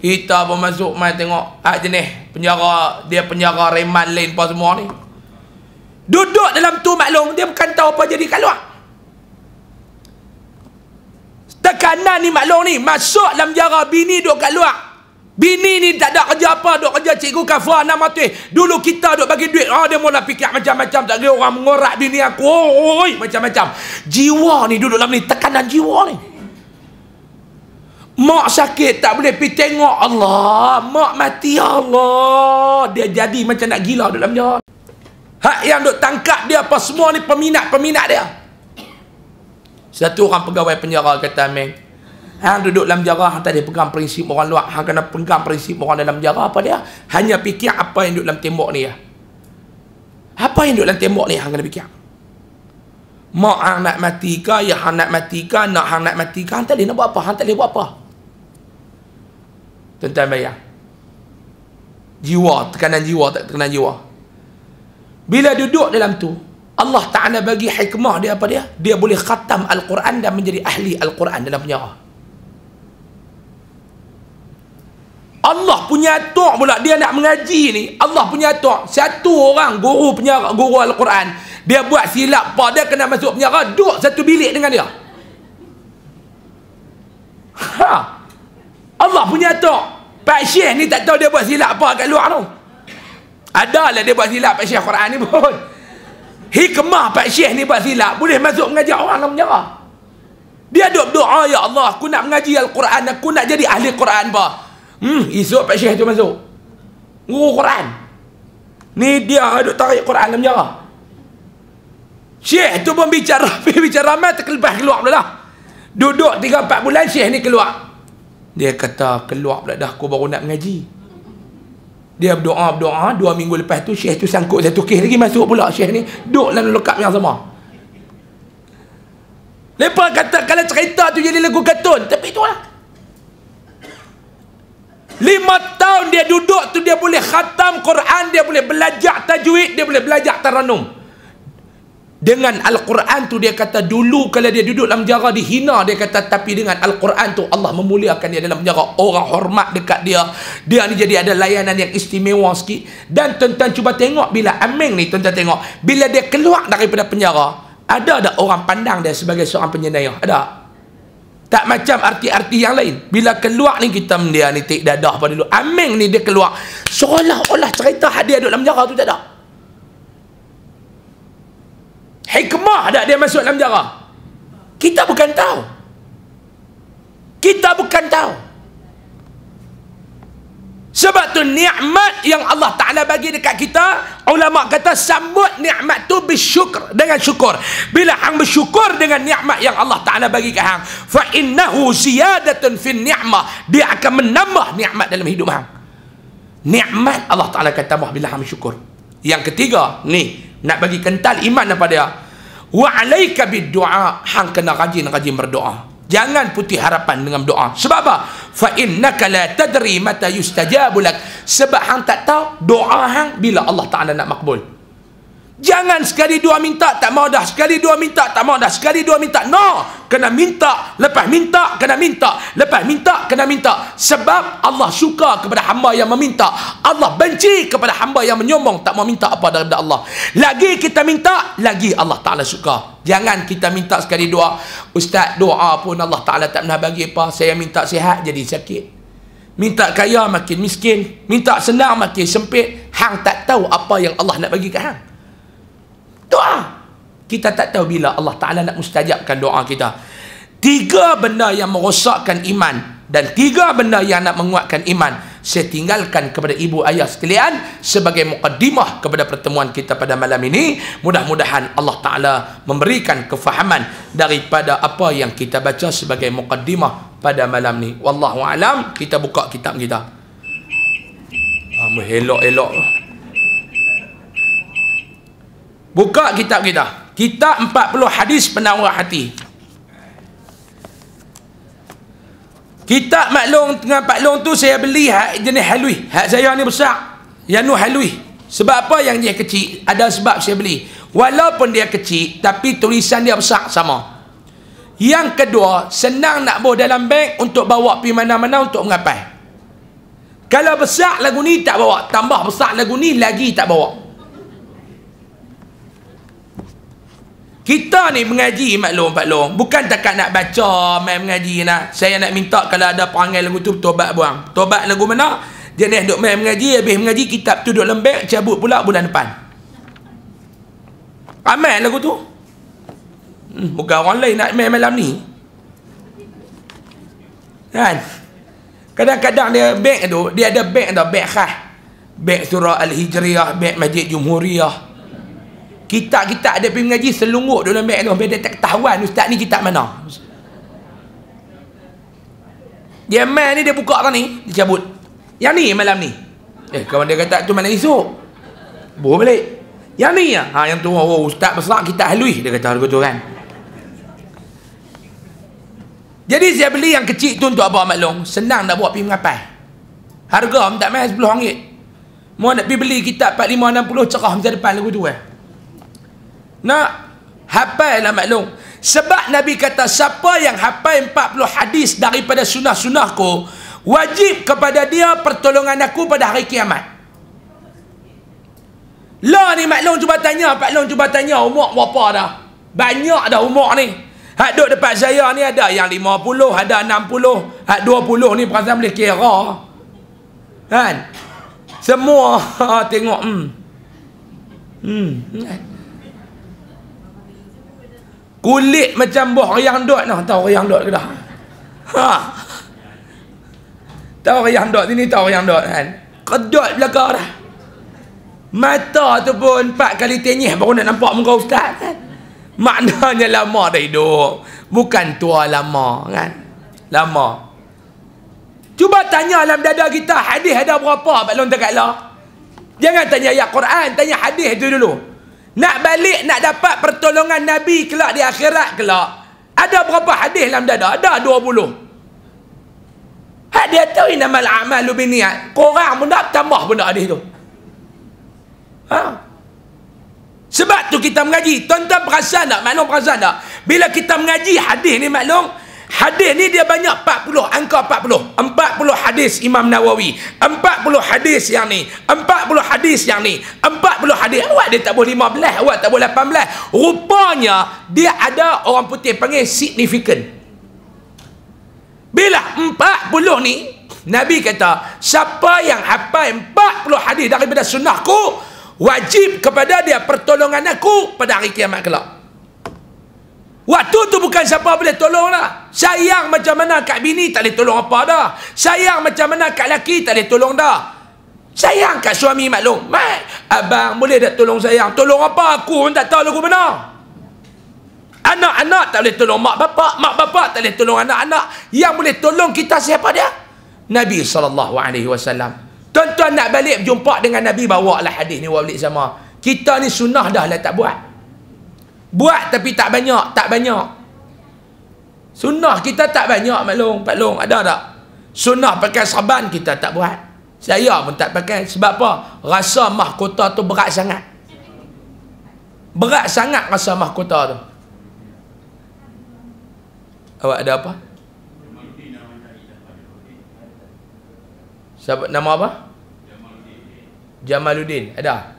Kita pun masuk mai tengok hak jenis penjara dia penjara reman lain apa semua ni. Duduk dalam tu maklum dia bukan tahu apa jadi kat luar. Tekanan ni maklum ni masuk dalam penjara bini duduk kat luar. Bini ni tak ada kerja apa, dok kerja cikgu kafah nak mati. Dulu kita dok bagi duit, ah oh, dia mula fikir macam-macam, tak ada orang mengorak bini aku. Oh, oh, oh, macam-macam. Jiwa ni duduk dalam ni, tekanan jiwa ni. Mak sakit tak boleh pergi tengok Allah. Mak mati Allah. Dia jadi macam nak gila dalam dia. Hak yang dok tangkap dia apa semua ni peminat-peminat dia. Satu orang pegawai penjara kata, Amin, Hang duduk dalam jarah ada pegang prinsip orang luar. Hang kena pegang prinsip orang dalam jarah apa dia? Hanya fikir apa yang duduk dalam tembok ni ya. Apa yang duduk dalam tembok ni hang kena fikir. Mak hang nak mati ke, ya hang nak mati ke, nak hang nak mati ke, hang tak boleh nak buat apa, hang tak boleh buat apa. Tentang bayar. Jiwa, tekanan jiwa, tak tekanan jiwa. Bila duduk dalam tu, Allah Ta'ala bagi hikmah dia apa dia? Dia boleh khatam Al-Quran dan menjadi ahli Al-Quran dalam penjara. Allah punya atuk pula dia nak mengaji ni Allah punya atuk satu orang guru punya guru Al-Quran dia buat silap apa dia kena masuk penyara duduk satu bilik dengan dia ha. Allah punya atuk Pak Syekh ni tak tahu dia buat silap apa kat luar tu adalah dia buat silap Pak Syekh Quran ni pun hikmah Pak Syekh ni buat silap boleh masuk mengajar orang dalam penyara dia duduk doa ah, ya Allah aku nak mengaji Al-Quran aku nak jadi ahli Quran bah Hmm, esok Pak Syekh tu masuk. Guru Quran. Ni dia ada tarik Quran dalam jarah. Syekh tu pun bicara, bicara ramai terkelepas keluar pula dah. Duduk 3-4 bulan Syekh ni keluar. Dia kata, keluar pula dah, aku baru nak mengaji. Dia berdoa, berdoa, dua minggu lepas tu Syekh tu sangkut satu kes lagi masuk pula Syekh ni. Duduk dalam lokap yang sama. Lepas kata, kalau cerita tu jadi lagu katun, tapi lah Lima tahun dia duduk tu dia boleh khatam Quran, dia boleh belajar tajwid, dia boleh belajar taranum. Dengan Al-Quran tu dia kata dulu kalau dia duduk dalam penjara dihina dia kata tapi dengan Al-Quran tu Allah memuliakan dia dalam penjara orang hormat dekat dia dia ni jadi ada layanan yang istimewa sikit dan tuan-tuan cuba tengok bila Amin ni tuan-tuan tengok bila dia keluar daripada penjara ada ada orang pandang dia sebagai seorang penyenayah ada tak macam arti-arti yang lain. Bila keluar ni kita mendia ni tik dadah pada dulu. Amin ni dia keluar. Seolah-olah cerita hadiah duduk dalam penjara tu tak ada. Hikmah tak dia masuk dalam penjara? Kita bukan tahu. Kita bukan tahu. Sebab tu nikmat yang Allah Taala bagi dekat kita, ulama kata sambut nikmat tu bersyukur dengan syukur. Bila hang bersyukur dengan nikmat yang Allah Taala bagi kat hang, fa innahu ziyadatun fin ni'mah, dia akan menambah nikmat dalam hidup hang. Nikmat Allah Taala kata tambah bila hang bersyukur. Yang ketiga, ni nak bagi kental iman kepada dia. Wa alayka hang kena rajin-rajin berdoa. Jangan putih harapan dengan doa. Sebab apa? fa innaka la tadri mata yustajabu lak sebab hang tak tahu doa hang bila Allah Taala nak makbul Jangan sekali dua minta tak mau dah. Sekali dua minta tak mau dah. Sekali dua minta. No. Kena minta. Lepas minta, kena minta. Lepas minta, kena minta. Sebab Allah suka kepada hamba yang meminta. Allah benci kepada hamba yang menyombong. Tak mau minta apa daripada Allah. Lagi kita minta, lagi Allah Ta'ala suka. Jangan kita minta sekali dua Ustaz, doa pun Allah Ta'ala tak pernah bagi apa. Saya minta sihat jadi sakit. Minta kaya makin miskin. Minta senang makin sempit. Hang tak tahu apa yang Allah nak bagi ke hang doa kita tak tahu bila Allah Ta'ala nak mustajabkan doa kita tiga benda yang merosakkan iman dan tiga benda yang nak menguatkan iman saya tinggalkan kepada ibu ayah sekalian sebagai mukaddimah kepada pertemuan kita pada malam ini mudah-mudahan Allah Ta'ala memberikan kefahaman daripada apa yang kita baca sebagai mukaddimah pada malam ini Wallahu'alam kita buka kitab kita Amu ah, elok-elok. Buka kitab kita. Kitab 40 hadis penawar hati. Kitab maklong dengan paklong tu saya beli hak jenis halui. Hak saya ni besar. Yang tu halui. Sebab apa yang dia kecil? Ada sebab saya beli. Walaupun dia kecil, tapi tulisan dia besar sama. Yang kedua, senang nak bawa dalam bank untuk bawa pergi mana-mana untuk mengapai. Kalau besar lagu ni tak bawa. Tambah besar lagu ni lagi tak bawa. Kita ni mengaji maklum Pak Long. Bukan takat nak baca main mengaji nak. Saya nak minta kalau ada perangai lagu tu tobat buang. Tobat lagu mana? Jenis duk main mengaji habis mengaji kitab tu duk lembek cabut pula bulan depan. Amal lagu tu. Hmm, bukan orang lain nak main malam ni. Kan? Kadang-kadang dia bag tu, dia ada bag tau, bag khas. Bag surah Al-Hijriah, bag majid Jumhuriah kitab-kitab dia pergi mengaji selungguh dalam beg tu dia tak ketahuan ustaz ni kitab mana dia main ni dia buka kan ni dia cabut yang ni malam ni eh kawan dia kata tu malam esok bawa balik yang ni ya ha, yang tu oh, oh ustaz besar kita halui dia kata harga tu kan jadi saya beli yang kecil tu untuk abang maklum senang nak buat pergi mengapai harga tak main RM10 Mau nak pergi beli kitab 4560 cerah masa depan lagu tu eh. Ya? Nak hafal lah maklum. Sebab Nabi kata siapa yang hafal 40 hadis daripada sunnah-sunnahku wajib kepada dia pertolongan aku pada hari kiamat. Lah ni maklum cuba tanya, Pak Long cuba tanya umur berapa dah? Banyak dah umur ni. Hak duduk depan saya ni ada yang 50, ada 60, hak 20 ni perasan boleh kira. Kan? Semua tengok hmm. Hmm. Kan? kulit macam buah riang dot noh tahu riang dot ke dah ha tahu riang dot sini tahu riang dot kan kedot belakang dah mata tu pun empat kali tenyih baru nak nampak muka ustaz kan maknanya lama dah hidup bukan tua lama kan lama cuba tanya dalam dada kita hadis ada berapa Pak Long Tegak Jangan tanya ayat Quran, tanya hadis tu dulu. Nak balik nak dapat pertolongan Nabi kelak di akhirat kelak. Ada berapa hadis dalam dada? Ada 20. Hak dia tahu innamal a'malu binniat. Korang pun nak tambah benda hadis tu. Ha? Sebab tu kita mengaji. Tuan-tuan perasan tak? Maklum perasan tak? Bila kita mengaji hadis ni maklum, Hadis ni dia banyak 40, angka 40. 40 hadis Imam Nawawi. 40 hadis yang ni. 40 hadis yang ni. 40 hadis. Awak dia tak boleh 15, awak tak boleh 18. Rupanya dia ada orang putih panggil significant. Bila 40 ni, Nabi kata, siapa yang hafal 40 hadis daripada sunnahku, wajib kepada dia pertolongan aku pada hari kiamat kelak. Waktu tu bukan siapa boleh tolong lah. Sayang macam mana kat bini tak boleh tolong apa dah. Sayang macam mana kat laki tak boleh tolong dah. Sayang kat suami maklum. Mat, abang boleh tak tolong sayang? Tolong apa? Aku pun tak tahu lagu mana. Anak-anak tak boleh tolong mak bapak. Mak bapak tak boleh tolong anak-anak. Yang boleh tolong kita siapa dia? Nabi SAW. Tuan-tuan nak balik jumpa dengan Nabi, bawa lah hadis ni. Wabalik sama. Kita ni sunnah dah lah tak buat buat tapi tak banyak tak banyak sunnah kita tak banyak maklum Pak Long ada tak sunnah pakai serban kita tak buat saya pun tak pakai sebab apa rasa mahkota tu berat sangat berat sangat rasa mahkota tu awak ada apa Siapa, nama apa? Jamaluddin. Jamaluddin. Ada?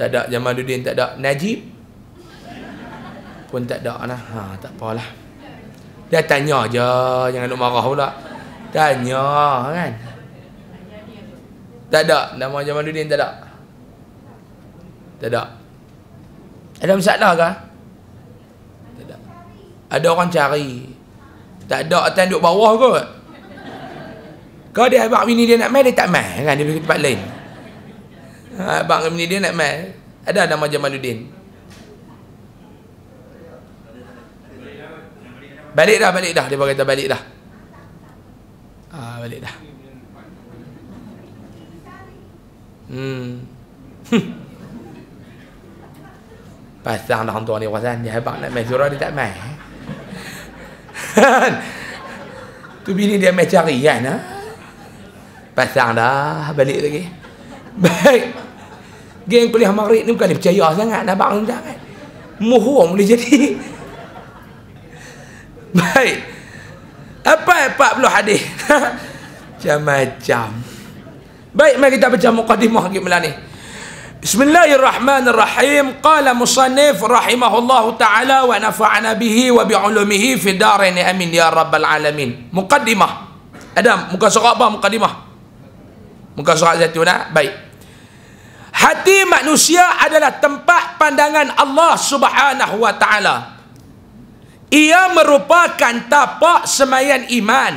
Tak ada Jamaluddin tak ada Najib pun tak ada lah. Ha, tak apalah. Dia tanya je, jangan nak marah pula. Tanya kan. Tak ada nama Jamaluddin tak ada. Tak ada. Ada masalah ke? Tak ada. Ada orang cari. Tak ada atas duduk bawah kot. Kau dia abang ini dia nak main, dia tak main. Kan? Dia pergi tempat lain. Ha, abang ni dia nak mai. Ada nama Jamaluddin. Balik dah, balik dah. Dia kata balik dah. Ah, balik dah. Hmm. Pasang dah hantu ni kuasa ni hebat nak mai surah dia tak mai. tu bini dia main cari kan. Ha? Pasang dah balik lagi. Baik geng kuliah maghrib ni bukan percaya sangat nak bangun sangat mohong boleh jadi baik apa 40 hadis macam-macam baik mari kita baca mukadimah lagi gimana ni Bismillahirrahmanirrahim Qala musannif rahimahullahu ta'ala Wa nafa'ana bihi wa bi bi'ulumihi Fi darini amin ya rabbal alamin Mukadimah. Adam, muka surat apa mukadimah? Muka surat zatuna? Ah? Baik Hati manusia adalah tempat pandangan Allah Subhanahu wa taala. Ia merupakan tapak semayan iman,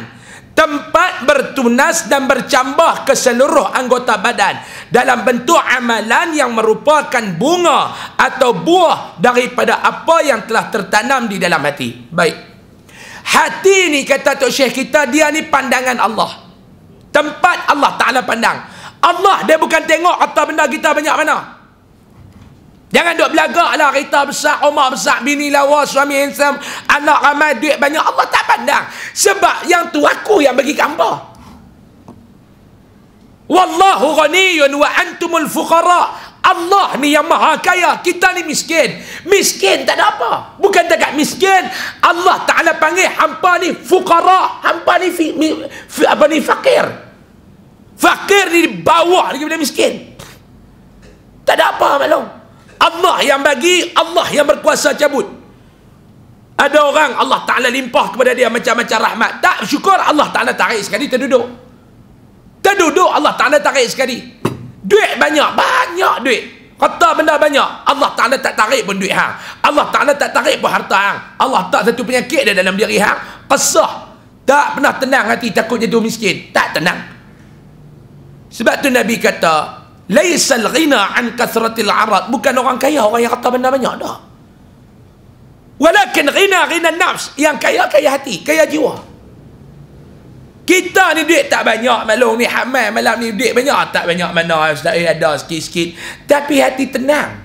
tempat bertunas dan bercambah ke seluruh anggota badan dalam bentuk amalan yang merupakan bunga atau buah daripada apa yang telah tertanam di dalam hati. Baik. Hati ni kata Tok Syekh kita dia ni pandangan Allah. Tempat Allah Taala pandang. Allah dia bukan tengok harta benda kita banyak mana. Jangan duk belagak lah kita besar, rumah besar, bini lawa, suami handsome, anak ramai, duit banyak. Allah tak pandang. Sebab yang tu aku yang bagi kamu. Wallahu ghaniyun wa antumul fuqara. Allah ni yang maha kaya. Kita ni miskin. Miskin tak ada apa. Bukan dekat miskin. Allah Ta'ala panggil hampa ni fukara. Hampa ni, fi, mi, fi, apa ni Fakir. Fakir di bawah lagi daripada miskin. Tak ada apa maklum. Allah yang bagi, Allah yang berkuasa cabut. Ada orang Allah Ta'ala limpah kepada dia macam-macam rahmat. Tak syukur Allah Ta'ala tarik sekali terduduk. Terduduk Allah Ta'ala tarik sekali. Duit banyak, banyak duit. Kata benda banyak. Allah Ta'ala tak tarik pun duit hang. Allah Ta'ala tak tarik pun harta hang. Allah tak satu penyakit dia dalam diri hang. Kesah. Tak pernah tenang hati takut jatuh miskin. Tak tenang. Sebab tu Nabi kata, "Laisal ghina an kathratil arad." Bukan orang kaya orang yang harta benda banyak dah. Walakin ghina ghina nafs, yang kaya kaya hati, kaya jiwa. Kita ni duit tak banyak, malam ni hamal, malam ni duit banyak, tak banyak mana, ustaz eh, ada sikit-sikit, tapi hati tenang.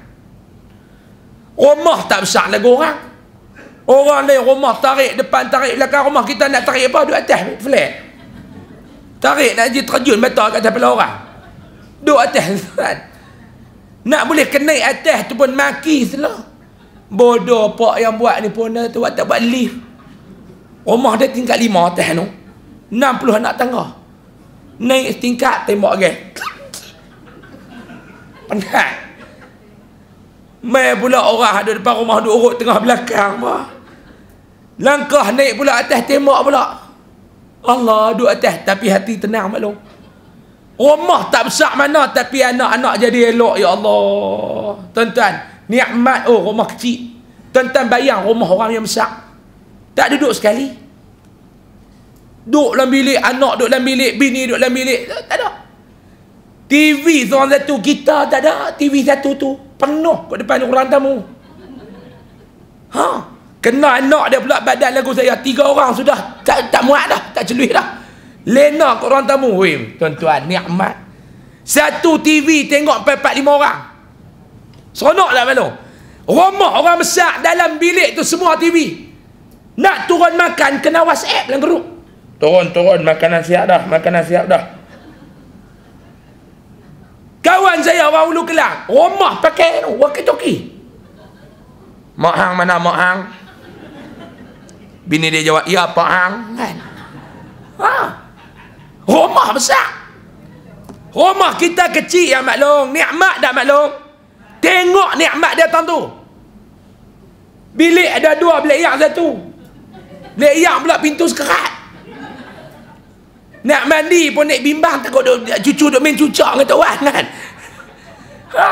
Rumah tak besar lagi orang. Orang lain rumah tarik depan, tarik belakang rumah, kita nak tarik apa? Duit atas, flat. Tarik nak pergi terjun betul kat tepala orang. Duduk atas tuan. Nak boleh kena atas tu pun maki selah. Bodoh pak yang buat ni pun tu tak buat lift. Rumah dia tingkat lima atas tu. Enam puluh anak tangga. Naik tingkat tembok lagi. Penat. Mai pula orang ada depan rumah duduk urut tengah belakang. Langkah naik pula atas tembok pula. Allah duduk atas tapi hati tenang maklum rumah tak besar mana tapi anak-anak jadi elok ya Allah tuan-tuan nikmat oh rumah kecil tuan-tuan bayang rumah orang yang besar tak duduk sekali duduk dalam bilik anak duduk dalam bilik bini duduk dalam bilik tak ada TV seorang satu kita tak ada TV satu tu penuh kat depan orang tamu ha huh? Kena anak dia pula badan lagu saya. Tiga orang sudah tak, tak muat dah. Tak celuih dah. Lena ke orang tamu. Weh, tuan-tuan, ni'mat. Satu TV tengok empat-empat lima orang. Seronok tak malu? Rumah orang besar dalam bilik tu semua TV. Nak turun makan, kena WhatsApp dalam grup. Turun, turun. Makanan siap dah. Makanan siap dah. Kawan saya orang ulu kelak. Rumah pakai tu. Wakit-toki. Mak hang mana mak hang? Bini dia jawab, ya kan? Ha? Rumah besar. Rumah kita kecil yang maklum. Nikmat dah maklum. Tengok nikmat dia tuan tu. Bilik ada dua bilik yang satu. Bilik yang pula pintu sekerat. Nak mandi pun nak bimbang takut duk, cucu duk main cucak dengan tuan kan. Ha.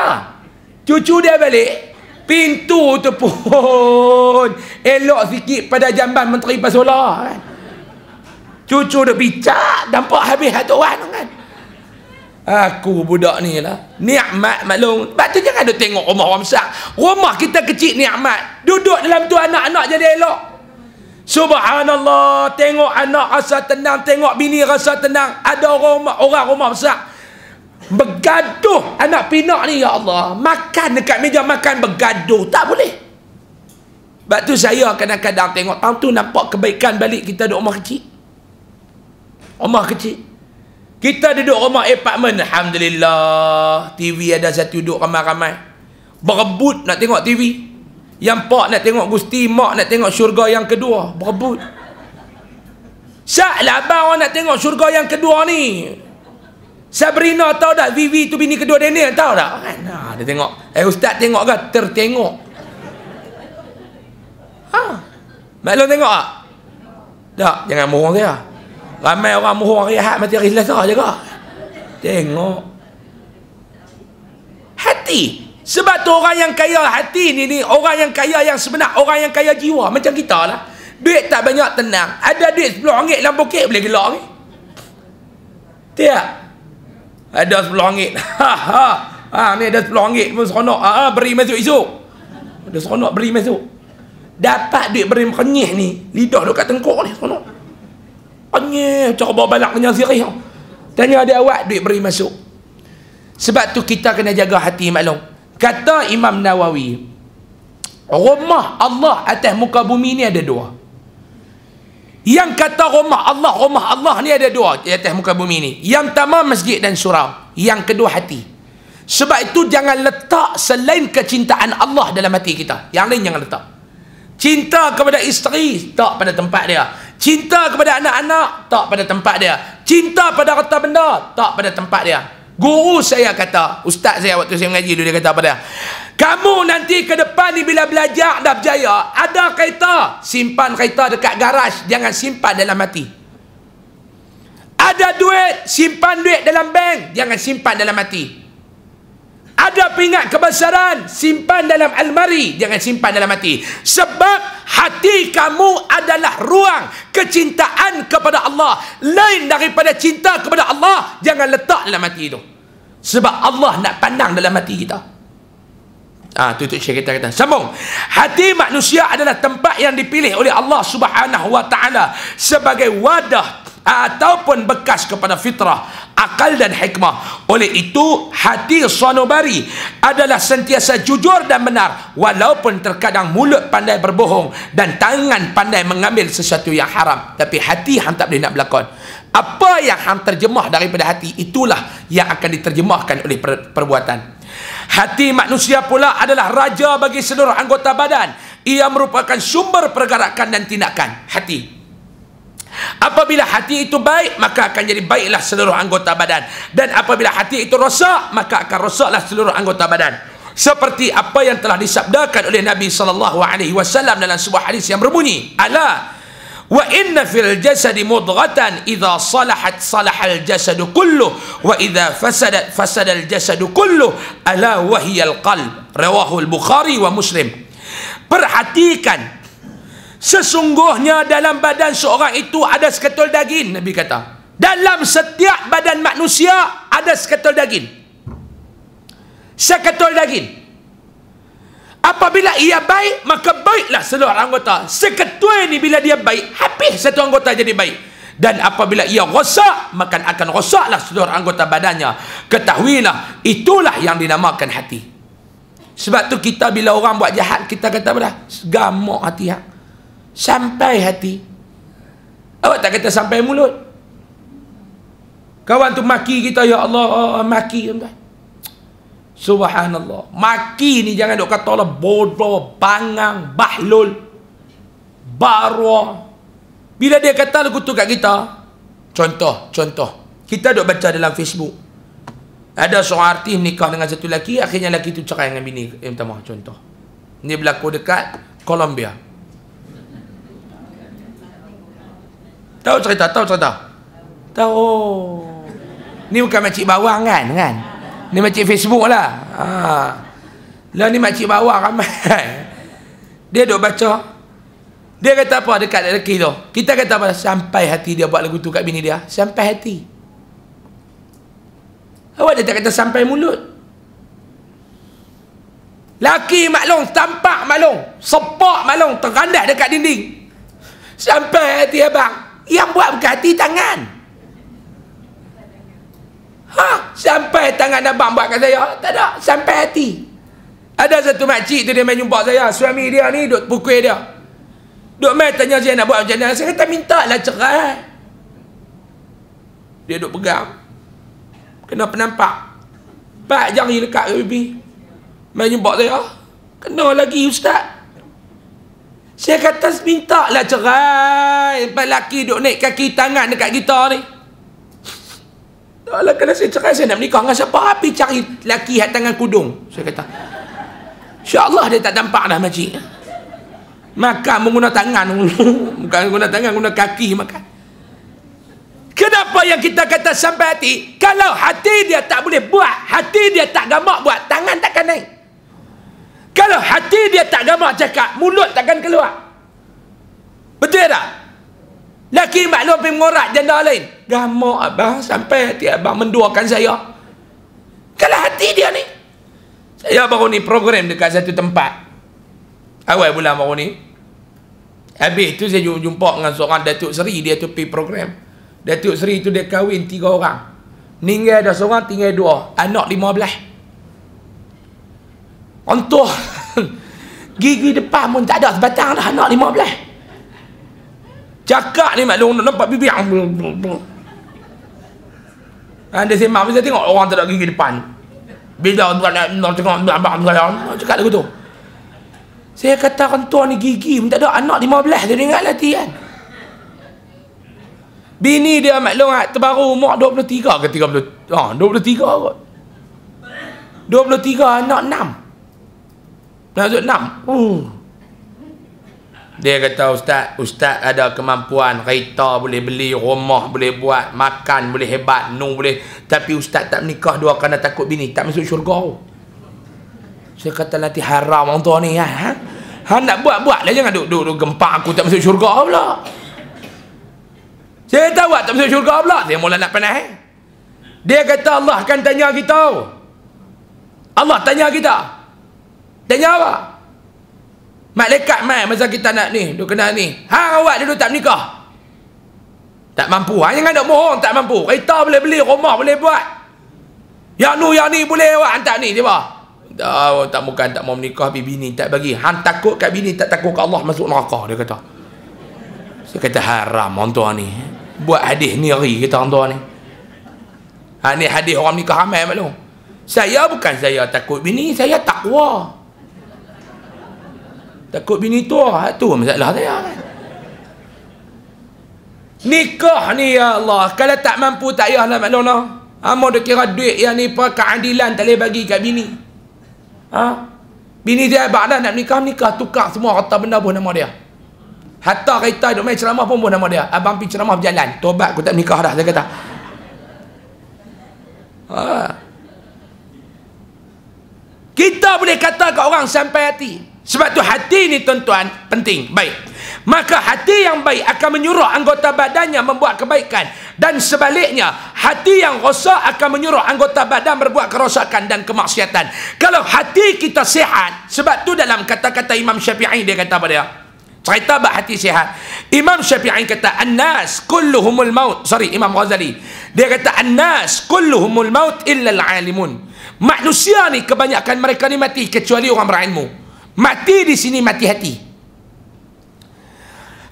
Cucu dia balik, Pintu tu pun elok sikit pada jamban menteri pasola kan. Cucu dia bicak, nampak habis hati lah orang kan. Aku budak ni lah. Ni'mat maklum. Sebab tu jangan duk tengok rumah orang besar. Rumah kita kecil ni'mat. Duduk dalam tu anak-anak jadi elok. Subhanallah. Tengok anak rasa tenang. Tengok bini rasa tenang. Ada rumah, orang rumah besar. Bergaduh anak pinak ni ya Allah. Makan dekat meja makan bergaduh tak boleh. Sebab tu saya kadang-kadang tengok tang tu nampak kebaikan balik kita duduk rumah kecil. Rumah kecil. Kita duduk rumah apartment. Alhamdulillah. TV ada satu duduk ramai-ramai. Berebut nak tengok TV. Yang pak nak tengok gusti. Mak nak tengok syurga yang kedua. Berebut. Syak lah abang orang nak tengok syurga yang kedua ni. Sabrina tahu tak Vivi tu bini kedua Daniel tahu tak nah, kan? ha, dia tengok eh ustaz tengok ke tertengok ha maklum tengok tak tak jangan murung saya ramai orang murung hari ahad mati hari selasa je kah tengok hati sebab tu orang yang kaya hati ni ni orang yang kaya yang sebenar orang yang kaya jiwa macam kita lah duit tak banyak tenang ada duit 10 ringgit dalam poket boleh gelak ni tiap ada RM10 ha ha ha ni ada RM10 pun seronok ha, ha, beri masuk esok ada seronok beri masuk dapat duit beri kenyih ni lidah duduk kat tengkuk ni seronok kenyih cara bawa balak kenyang sirih tanya dia awak duit beri masuk sebab tu kita kena jaga hati maklum kata Imam Nawawi rumah Allah atas muka bumi ni ada dua yang kata rumah Allah, rumah Allah ni ada dua di atas muka bumi ni. Yang pertama masjid dan surau. Yang kedua hati. Sebab itu jangan letak selain kecintaan Allah dalam hati kita. Yang lain jangan letak. Cinta kepada isteri, tak pada tempat dia. Cinta kepada anak-anak, tak pada tempat dia. Cinta pada harta benda, tak pada tempat dia. Guru saya kata, ustaz saya waktu saya mengaji dulu dia kata pada dia. Kamu nanti ke depan ni bila belajar dah berjaya, ada kereta, simpan kereta dekat garaj, jangan simpan dalam mati. Ada duit, simpan duit dalam bank, jangan simpan dalam mati. Ada pingat kebesaran, simpan dalam almari, jangan simpan dalam mati. Sebab hati kamu adalah ruang kecintaan kepada Allah. Lain daripada cinta kepada Allah, jangan letak dalam mati itu. Sebab Allah nak pandang dalam mati kita. Ah ha, tutup syekh kita kata. Sambung. Hati manusia adalah tempat yang dipilih oleh Allah Subhanahu wa taala sebagai wadah ataupun bekas kepada fitrah, akal dan hikmah. Oleh itu, hati sanubari adalah sentiasa jujur dan benar walaupun terkadang mulut pandai berbohong dan tangan pandai mengambil sesuatu yang haram, tapi hati hang tak boleh nak berlakon. Apa yang hang terjemah daripada hati itulah yang akan diterjemahkan oleh perbuatan. Hati manusia pula adalah raja bagi seluruh anggota badan. Ia merupakan sumber pergerakan dan tindakan hati. Apabila hati itu baik, maka akan jadi baiklah seluruh anggota badan. Dan apabila hati itu rosak, maka akan rosaklah seluruh anggota badan. Seperti apa yang telah disabdakan oleh Nabi sallallahu alaihi wasallam dalam sebuah hadis yang berbunyi, "Ala wa inna fil jasadi mudghatan idza salahat salaha al jasadu kullu wa idza fasadat fasada al jasad kullu ala wa hiya al qalb rawahu al bukhari wa muslim perhatikan sesungguhnya dalam badan seorang itu ada seketul daging nabi kata dalam setiap badan manusia ada seketul daging seketul daging Apabila ia baik, maka baiklah seluruh anggota. Seketua ini bila dia baik, habis satu anggota jadi baik. Dan apabila ia rosak, maka akan rosaklah seluruh anggota badannya. Ketahuilah, itulah yang dinamakan hati. Sebab tu kita bila orang buat jahat, kita kata apa dah? Gamuk hati. Ha? Sampai hati. Awak tak kata sampai mulut. Kawan tu maki kita, ya Allah, oh, oh, maki. Entah. Subhanallah. Maki ni jangan dok kata lah bodoh, bangang, bahlul, baru. Bila dia kata lagu tu kat kita, contoh, contoh. Kita dok baca dalam Facebook. Ada seorang artis nikah dengan satu lelaki, akhirnya lelaki tu cerai dengan bini. Yang pertama, contoh. Ini berlaku dekat Colombia. Tahu cerita, tahu cerita. Tahu. Ni bukan macam bawang kan, kan? ni macam Facebook lah ha. lah ni macam bawah ramai dia dok baca dia kata apa dekat lelaki tu kita kata apa sampai hati dia buat lagu tu kat bini dia sampai hati awak dia tak kata sampai mulut Laki maklong, tampak maklong, sepak maklong, terandak dekat dinding. Sampai hati abang. Yang buat bukan hati, tangan. Ha, sampai tangan abang buat kat saya. Tak ada, sampai hati. Ada satu makcik tu dia main jumpa saya. Suami dia ni duk pukul dia. Duk main tanya saya nak buat macam mana. Saya kata minta lah cerai. Dia duk pegang. Kena penampak. Pak jari lekat ke bibi. Main jumpa saya. Kena lagi ustaz. Saya kata minta lah cerai. Lepas lelaki duk naik kaki tangan dekat kita ni. Taklah kalau saya cerai saya nak nikah dengan siapa? Api cari laki hat tangan kudung. Saya kata. Insya-Allah dia tak nampak dah makcik. Makan menggunakan tangan. Bukan menggunakan tangan, guna kaki makan. Kenapa yang kita kata sampai hati? Kalau hati dia tak boleh buat, hati dia tak gamak buat, tangan takkan naik. Kalau hati dia tak gamak cakap, mulut takkan keluar. Betul tak? Laki maklum pergi mengorat janda lain. Gamak abang sampai hati abang menduakan saya. Kalah hati dia ni. Saya baru ni program dekat satu tempat. Awal bulan baru ni. Habis tu saya jumpa dengan seorang Datuk Seri dia tu pergi program. Datuk Seri tu dia kahwin tiga orang. Ninggal ada seorang tinggal dua. Anak lima belah. Entuh. Gigi depan pun tak ada sebatang dah anak lima belah. Cakap ni maklum nampak bibi. Ha, dia sembang pasal tengok orang tak ada gigi depan. Bila tuan nak nak tengok abang tuan cakap lagu tu. Saya kata kan tuan ni gigi pun tak ada anak 15 dia dengar latihan. Lah Bini dia maklum ah terbaru umur 23 ke 30. Ha 23 kot. 23 anak 6. Nak 6. Uh. Dia kata ustaz, ustaz ada kemampuan kereta boleh beli, rumah boleh buat, makan boleh hebat, nung boleh. Tapi ustaz tak nikah dua kerana takut bini, tak masuk syurga. Saya kata nanti haram orang tua ni. Ha? Ha? ha? nak buat-buat lah jangan duduk duduk gempak aku tak masuk syurga pula. Saya tahu tak masuk syurga pula. dia mula nak panas. Eh? Dia kata Allah akan tanya kita. Allah tanya kita. Tanya apa? Malaikat mai masa kita nak ni, duk kena ni. Ha Hang dia dulu tak menikah. Tak mampu. Hang ha, jangan nak bohong tak mampu. Kereta boleh beli, rumah boleh buat. Ya nu ya ni boleh awak hantar ni, tiba. Tak, tak bukan tak mau menikah bibi ni tak bagi. Hang takut kat bini tak takut kat Allah masuk neraka dia kata. Saya kata haram orang tua ni. Buat hadis ni hari kita orang tua ni. Ha ni hadis orang nikah ramai maklum. Saya bukan saya takut bini, saya takwa takut bini tua tu ah, masalah saya kan nikah ni ya Allah kalau tak mampu tak yahlah maklumna Amor ah, dia kira duit yang ni apa keadilan tak boleh bagi kat bini ha? bini dia abadah nak nikah nikah tukar semua harta benda pun nama dia Hatta kereta duk main ceramah pun pun nama dia abang pi ceramah berjalan tobat aku tak nikah dah saya kata ha. kita boleh kata kat orang sampai hati sebab tu hati ni tuan-tuan penting. Baik. Maka hati yang baik akan menyuruh anggota badannya membuat kebaikan. Dan sebaliknya, hati yang rosak akan menyuruh anggota badan berbuat kerosakan dan kemaksiatan. Kalau hati kita sihat, sebab tu dalam kata-kata Imam Syafi'i dia kata pada dia. Cerita bahawa hati sihat. Imam Syafi'i kata, An-nas kulluhumul maut. Sorry, Imam Ghazali. Dia kata, An-nas kulluhumul maut illa al-alimun. Manusia ni kebanyakan mereka ni mati kecuali orang berilmu. Mati di sini mati hati.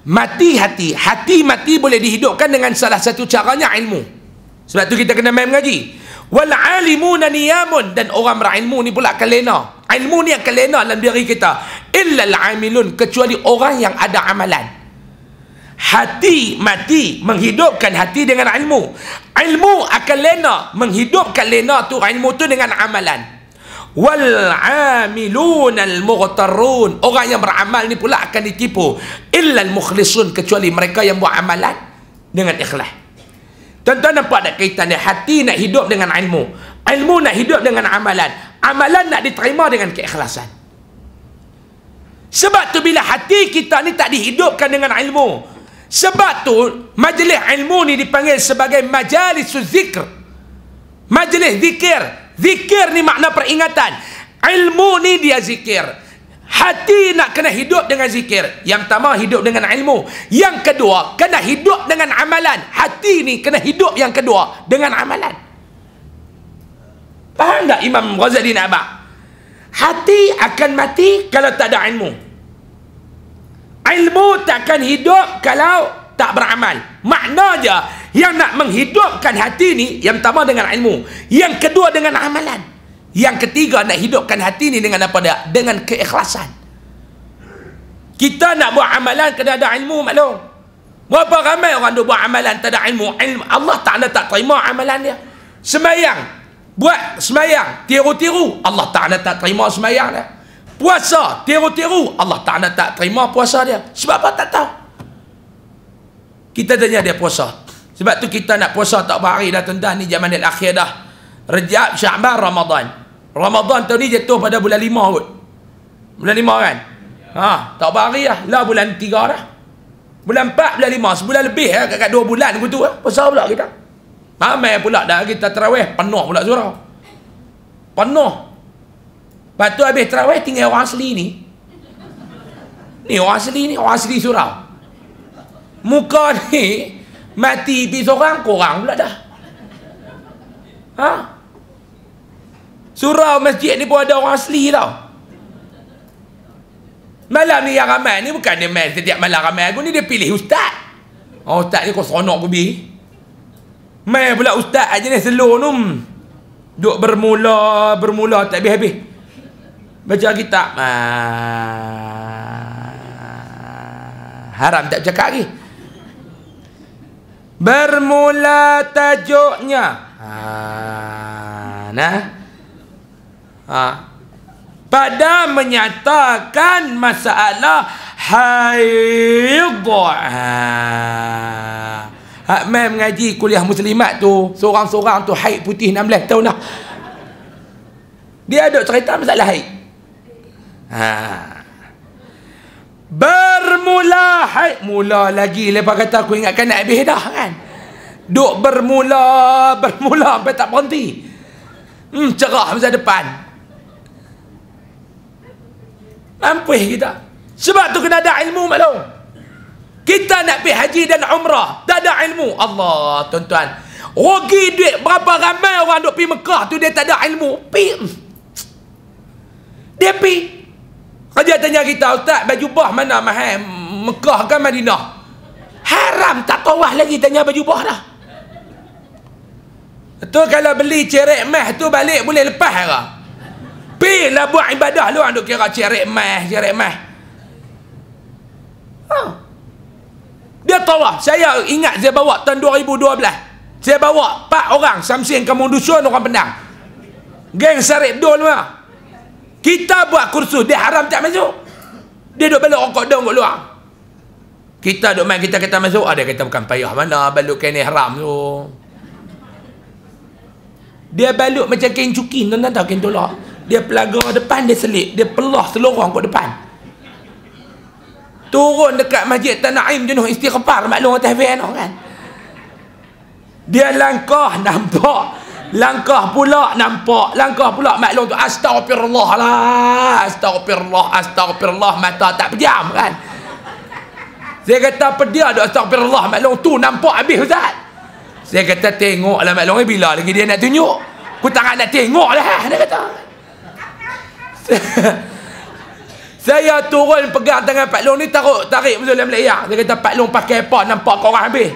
Mati hati. Hati mati boleh dihidupkan dengan salah satu caranya ilmu. Sebab tu kita kena main mengaji. Wal alimuna niyamun. Dan orang berilmu ni pula kelena. Ilmu ni yang kelena dalam diri kita. Illa Illal amilun. Kecuali orang yang ada amalan. Hati mati menghidupkan hati dengan ilmu. Ilmu akan lena menghidupkan lena tu ilmu tu dengan amalan wal amilun al mughtarun orang yang beramal ni pula akan ditipu illa al mukhlisun kecuali mereka yang buat amalan dengan ikhlas tuan-tuan nampak tak kaitan dia hati nak hidup dengan ilmu ilmu nak hidup dengan amalan amalan nak diterima dengan keikhlasan sebab tu bila hati kita ni tak dihidupkan dengan ilmu sebab tu majlis ilmu ni dipanggil sebagai majlis zikr majlis zikir Zikir ni makna peringatan. Ilmu ni dia zikir. Hati nak kena hidup dengan zikir. Yang pertama hidup dengan ilmu. Yang kedua kena hidup dengan amalan. Hati ni kena hidup yang kedua dengan amalan. Faham tak Imam Ghazali nak abang? Hati akan mati kalau tak ada ilmu. Ilmu takkan hidup kalau tak beramal. Maknanya, yang nak menghidupkan hati ni yang pertama dengan ilmu yang kedua dengan amalan yang ketiga nak hidupkan hati ni dengan apa dia dengan keikhlasan kita nak buat amalan kena ada ilmu maklum berapa ramai orang tu buat amalan tak ada ilmu, ilmu Allah Ta'ala tak terima amalan dia semayang buat semayang tiru-tiru Allah Ta'ala tak terima semayang dia puasa tiru-tiru Allah Ta'ala tak terima puasa dia sebab apa tak tahu kita tanya dia puasa sebab tu kita nak puasa tak berhari dah tuan-tuan ni zaman dan akhir dah. Rejab, Syaban, Ramadan. Ramadan tahun ni jatuh pada bulan lima kot. Bulan lima kan? Ha, tak berhari lah. Lah bulan tiga dah. Bulan empat, bulan lima. Sebulan lebih lah. Eh. Kat, kat dua bulan aku tu lah. Puasa pula kita. Ramai pula dah kita terawih. Penuh pula surau. Penuh. Lepas tu habis terawih tinggal orang asli ni. Ni orang asli ni, orang asli surau. Muka ni, Mati pi seorang, korang pula dah. Ha? Surau masjid ni pun ada orang asli tau. Malam ni yang ramai ni bukan dia main setiap malam ramai aku ni dia pilih ustaz. Oh, ustaz ni kau seronok aku pergi. Main pula ustaz aja ni selo ni. Hmm. Duk bermula, bermula tak habis-habis. Baca kitab. Ah, haram tak cakap lagi. Okay? Bermula tajuknya. Ha, nah. Ha. Pada menyatakan masalah haid. Ha. Hak mem mengaji kuliah muslimat tu, seorang-seorang tu haid putih 16 tahun dah. Dia ada cerita masalah haid. Ha. Bermula hai. Mula lagi lepas kata aku ingatkan nak habis dah kan Duk bermula Bermula sampai tak berhenti hmm, Cerah masa depan Lampuh kita Sebab tu kena ada ilmu maklum Kita nak pergi haji dan umrah Tak ada ilmu Allah tuan-tuan Rugi duit berapa ramai orang duk pergi Mekah tu Dia tak ada ilmu Pergi Dia pergi dia tanya kita, Ustaz, baju bah mana mahal? Mekah ke Madinah? Haram, tak tawah lagi tanya baju bah dah. Tu kalau beli cerik mah tu balik boleh lepas ke? Pilah buat ibadah lu anduk kira cerik mah, cerik mah. Oh. Ha. Dia tawah. Saya ingat saya bawa tahun 2012. Saya bawa 4 orang Samsin Kamu Dusun orang pendang. Geng Sarip Dul mah. Kita buat kursus, dia haram tak masuk. Dia duduk balut rokok daun kat luar. Kita duduk main, kita kata masuk. Ada ah, kata bukan payah mana, balut kain ni haram tu. Dia balut macam kain cukin, tuan-tuan tahu kain tolak. Dia pelaga depan, dia selit. Dia pelah selorong kat depan. Turun dekat masjid Tanaim jenuh istighfar maklum atas VN kan. Dia langkah nampak langkah pula nampak langkah pula maklum tu astagfirullah lah astagfirullah astagfirullah mata tak pejam kan saya kata apa dia ada astagfirullah maklum tu nampak habis Ustaz saya kata tengok lah maklum eh, bila lagi dia nak tunjuk aku tak nak tengok lah dia kata saya turun pegang tangan Pak Long ni taruh, tarik musuh dalam layak saya kata Pak Long pakai apa nampak korang habis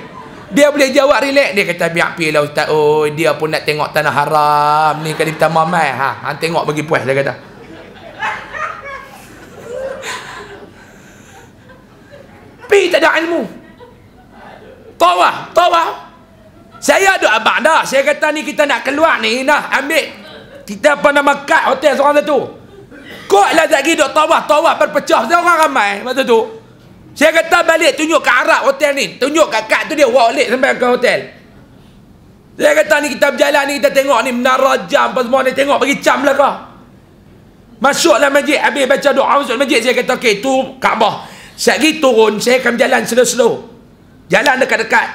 dia boleh jawab relax dia kata biar pi lah ustaz oh dia pun nak tengok tanah haram ni kali pertama mai ha hang tengok bagi puas dia kata pi tak ada ilmu tawah tawah saya ada abang dah saya kata ni kita nak keluar ni nak ambil kita apa nama kad hotel seorang satu kok lah tak pergi duk tawah tawah berpecah seorang ramai masa tu saya kata balik tunjuk ke Arab hotel ni. Tunjuk kat kad tu dia walk late sampai ke hotel. Saya kata ni kita berjalan ni kita tengok ni menara jam apa semua ni tengok bagi cam lah kah. Masuklah masjid habis baca doa masuk masjid saya kata okey tu Kaabah. Saya pergi turun saya akan jalan slow-slow. Jalan dekat-dekat.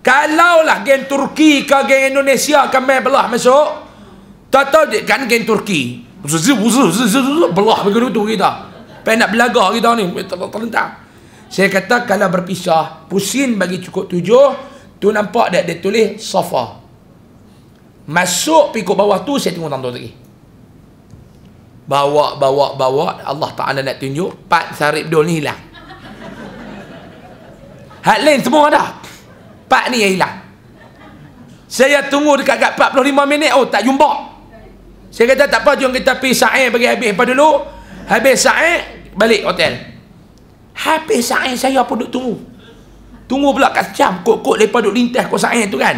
Kalaulah geng Turki ke geng Indonesia akan main belah masuk. Tak tahu dia kan geng Turki. Belah begitu kita. Pernah belagak kita ni. Tak saya kata kalau berpisah, pusing bagi cukup tujuh, tu nampak dia, dia tulis sofa. Masuk pikuk bawah tu, saya tengok tuan-tuan lagi. Bawa, bawa, bawa, Allah Ta'ala nak tunjuk, Pat Sarip Dol ni hilang. Hak lain semua ada. Pat ni yang hilang. Saya tunggu dekat kat 45 minit, oh tak jumpa. Saya kata tak apa, jom kita pergi Sa'id bagi habis apa dulu. Habis Sa'id, balik hotel. Habis sa'in saya pun duduk tunggu. Tunggu pula kat jam. Kok-kok lepas duduk lintas kot sa'in tu kan.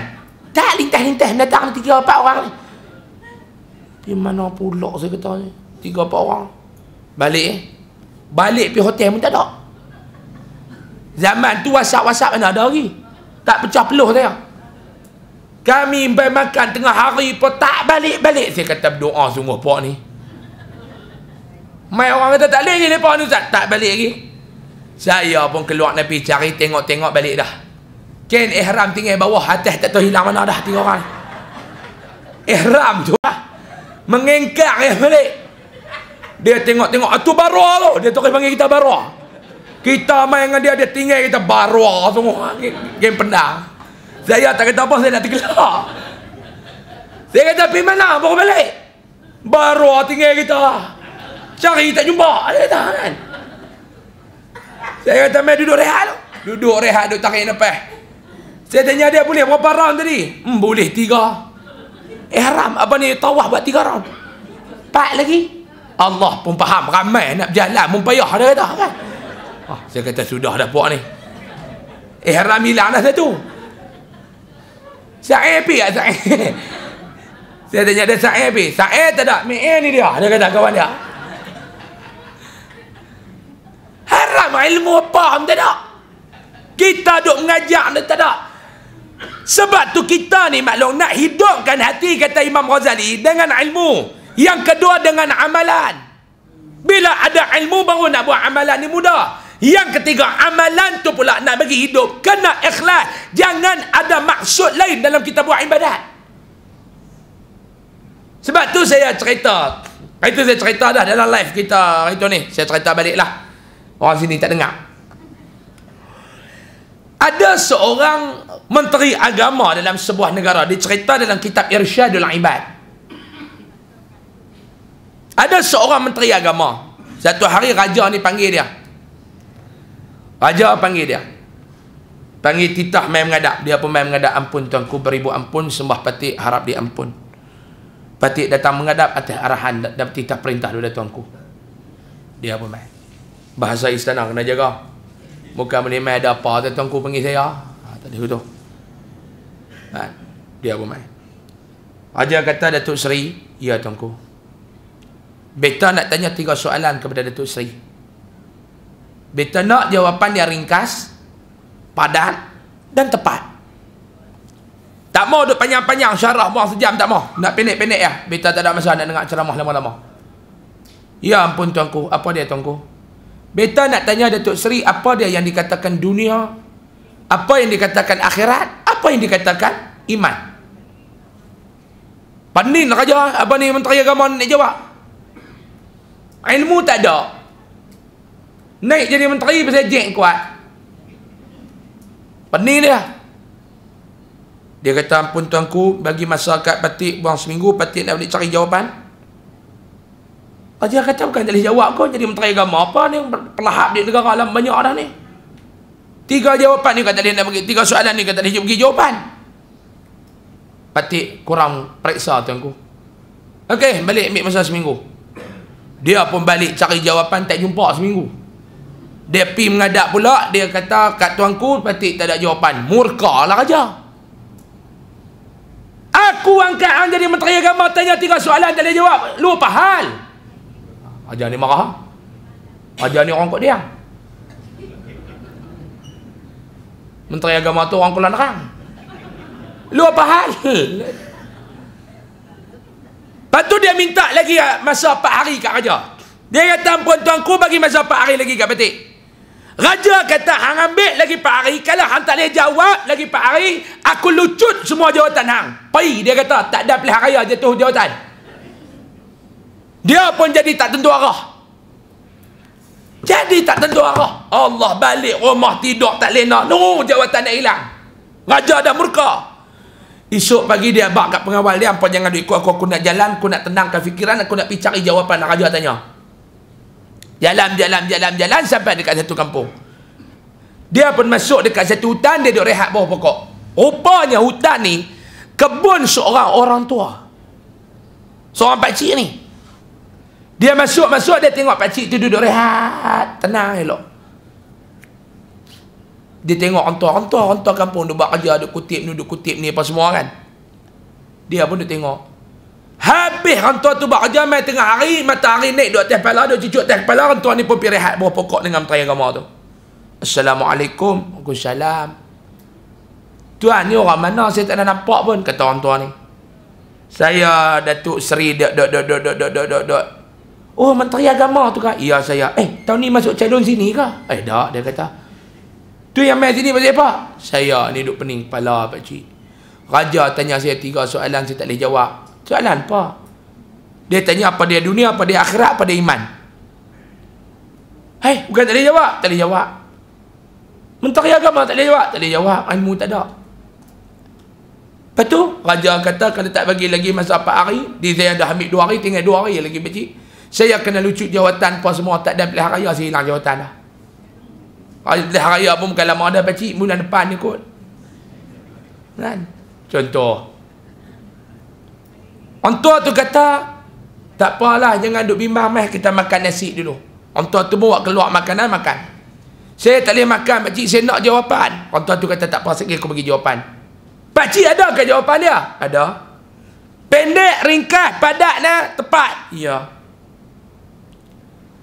Tak lintas-lintas. Datang tiga empat orang ni. Di mana pula saya kata ni. Tiga empat orang. Balik eh. Balik pergi hotel pun tak ada. Zaman tu wasap wasap mana ada lagi. Tak pecah peluh saya. Kami sampai makan tengah hari pun tak balik-balik. Saya kata berdoa semua pak ni. Mai orang kata tak boleh lagi lepas ni Ustaz. Tak balik lagi. Saya pun keluar nepi cari tengok-tengok balik dah. Ken ihram tinggal bawah atas tak tahu hilang mana dah tiga orang. Ihram tu lah. Mengengkar eh balik. Dia tengok-tengok atu barwa tu. Dia tokoh panggil kita barwa. Kita main dengan dia dia tinggal kita barwa semua. Game pendang. Saya tak kata apa saya nak tergelak. Saya kata pergi mana baru balik. Barwa tinggal kita. Cari tak jumpa. Ada tak kan? Saya kata mai duduk rehat lo. Duduk rehat duduk tarik nafas. Saya tanya dia boleh berapa round tadi? Hmm, boleh tiga. Eh haram apa ni Tawah buat tiga round. Empat lagi. Allah pun faham ramai nak berjalan pun payah dia kata kan. Ah, saya kata sudah dah buat ni. Ihram eh, hilang dah satu. Saya pi ah saya. Saya tanya dia saya pi. Saya tak ada. Mi eh, ni dia. Dia kata kawan dia. haram ilmu apa tak ada kita duk mengajak dia tak ada sebab tu kita ni maklum nak hidupkan hati kata Imam Ghazali dengan ilmu yang kedua dengan amalan bila ada ilmu baru nak buat amalan ni mudah yang ketiga amalan tu pula nak bagi hidup kena ikhlas jangan ada maksud lain dalam kita buat ibadat sebab tu saya cerita itu saya cerita dah dalam live kita hari tu ni saya cerita balik lah Orang sini tak dengar. Ada seorang menteri agama dalam sebuah negara. Dia cerita dalam kitab Irsyadul Ibad. Ada seorang menteri agama. Satu hari raja ni panggil dia. Raja panggil dia. Panggil titah main mengadap. Dia pun main mengadap. Ampun tuan ku beribu ampun. Sembah patik harap diampun. Patik datang mengadap atas arahan dan titah perintah dulu tuan ku. Dia pun main bahasa istana kena jaga bukan menimai ada apa tu tuanku panggil saya ha, ah, tadi tu ha, kan? dia pun mai. Raja kata Datuk Seri ya tuanku Beta nak tanya tiga soalan kepada Datuk Seri Beta nak jawapan yang ringkas padat dan tepat tak mau duduk panjang-panjang syarah buang sejam tak mau nak pendek-pendek ya beta tak ada masa nak dengar ceramah lama-lama ya ampun tuanku apa dia tuanku Beta nak tanya Datuk Seri apa dia yang dikatakan dunia? Apa yang dikatakan akhirat? Apa yang dikatakan iman? nak aja apa ni menteri agama nak jawab? Ilmu tak ada. Naik jadi menteri pasal jeng kuat. Panin dia. Dia kata, ampun tuanku, bagi masyarakat kat patik buang seminggu, patik nak boleh cari jawapan. Raja kata bukan tak boleh jawab kau jadi menteri agama apa ni pelahap di negara alam banyak dah ni. Tiga jawapan ni kata dia nak bagi tiga soalan ni kata dia bagi jawapan. Patik kurang periksa tuanku. Okey, balik ambil masa seminggu. Dia pun balik cari jawapan tak jumpa seminggu. Dia pergi mengadap pula, dia kata kat tuanku patik tak ada jawapan. Murka lah raja. Aku angkat hang jadi menteri agama tanya tiga soalan tak ada jawab. lupa hal? Ajar ni marah. Ajar ni orang kok dia. Menteri agama tu orang kulan rang. Lu apa hal? Lepas tu dia minta lagi masa 4 hari kat raja. Dia kata, puan tuan ku bagi masa 4 hari lagi kat batik. Raja kata, hang ambil lagi 4 hari. Kalau hang tak boleh jawab lagi 4 hari, aku lucut semua jawatan hang. Pergi, dia kata, tak ada pilihan raya jatuh jawatan. Dia pun jadi tak tentu arah. Jadi tak tentu arah. Allah balik rumah tidur tak lena. Nuru jawatan dah hilang. Raja dah murka. Esok pagi dia bak kat pengawal dia. Apa jangan ikut aku. Aku nak jalan. Aku nak tenangkan fikiran. Aku nak pergi cari jawapan. Lah raja tanya. Jalan, jalan, jalan, jalan. Sampai dekat satu kampung. Dia pun masuk dekat satu hutan. Dia duduk rehat bawah pokok. Rupanya hutan ni. Kebun seorang orang tua. Seorang pakcik ni. Dia masuk-masuk dia tengok pakcik tu duduk rehat, tenang elok. Dia tengok hantu-hantu hantu kampung duk buat kerja, duk kutip ni, duk kutip ni apa semua kan. Dia pun duk tengok. Habis hantu tu buat kerja mai tengah hari, matahari naik duk atas kepala, duk cucuk atas kepala hantu ni pun pi rehat buah pokok dengan mentari agama tu. Assalamualaikum. Waalaikumsalam. Tuan ni orang mana saya tak ada nampak pun kata orang tua ni. Saya Datuk Seri dok dok dok dok dok dok dok dok Oh, menteri agama tu kah? Ya, saya. Eh, tahun ni masuk calon sini kah? Eh, dah, dia kata. Tu yang main sini pasal apa? Saya ni duduk pening kepala, Pak Cik. Raja tanya saya tiga soalan, saya tak boleh jawab. Soalan apa? Dia tanya apa dia dunia, apa dia akhirat, apa dia iman. Hey, eh, bukan tak boleh jawab? Tak boleh jawab. Menteri agama tak boleh jawab? Tak boleh jawab. Ilmu tak ada. Lepas tu, Raja kata kalau tak bagi lagi masa 4 hari, dia saya dah ambil 2 hari, tinggal 2 hari lagi, Pak Cik saya kena lucut jawatan pun semua tak ada pilihan raya saya hilang jawatan lah pilihan raya pun bukan lama ada pakcik bulan depan ni kot kan contoh orang tua tu kata tak apalah jangan duk bimbang meh kita makan nasi dulu orang tua tu bawa keluar makanan makan saya tak boleh makan pakcik saya nak jawapan orang tua tu kata tak apa sekali aku bagi jawapan pakcik ada ke jawapan dia ada pendek ringkas padat nah tepat Iya.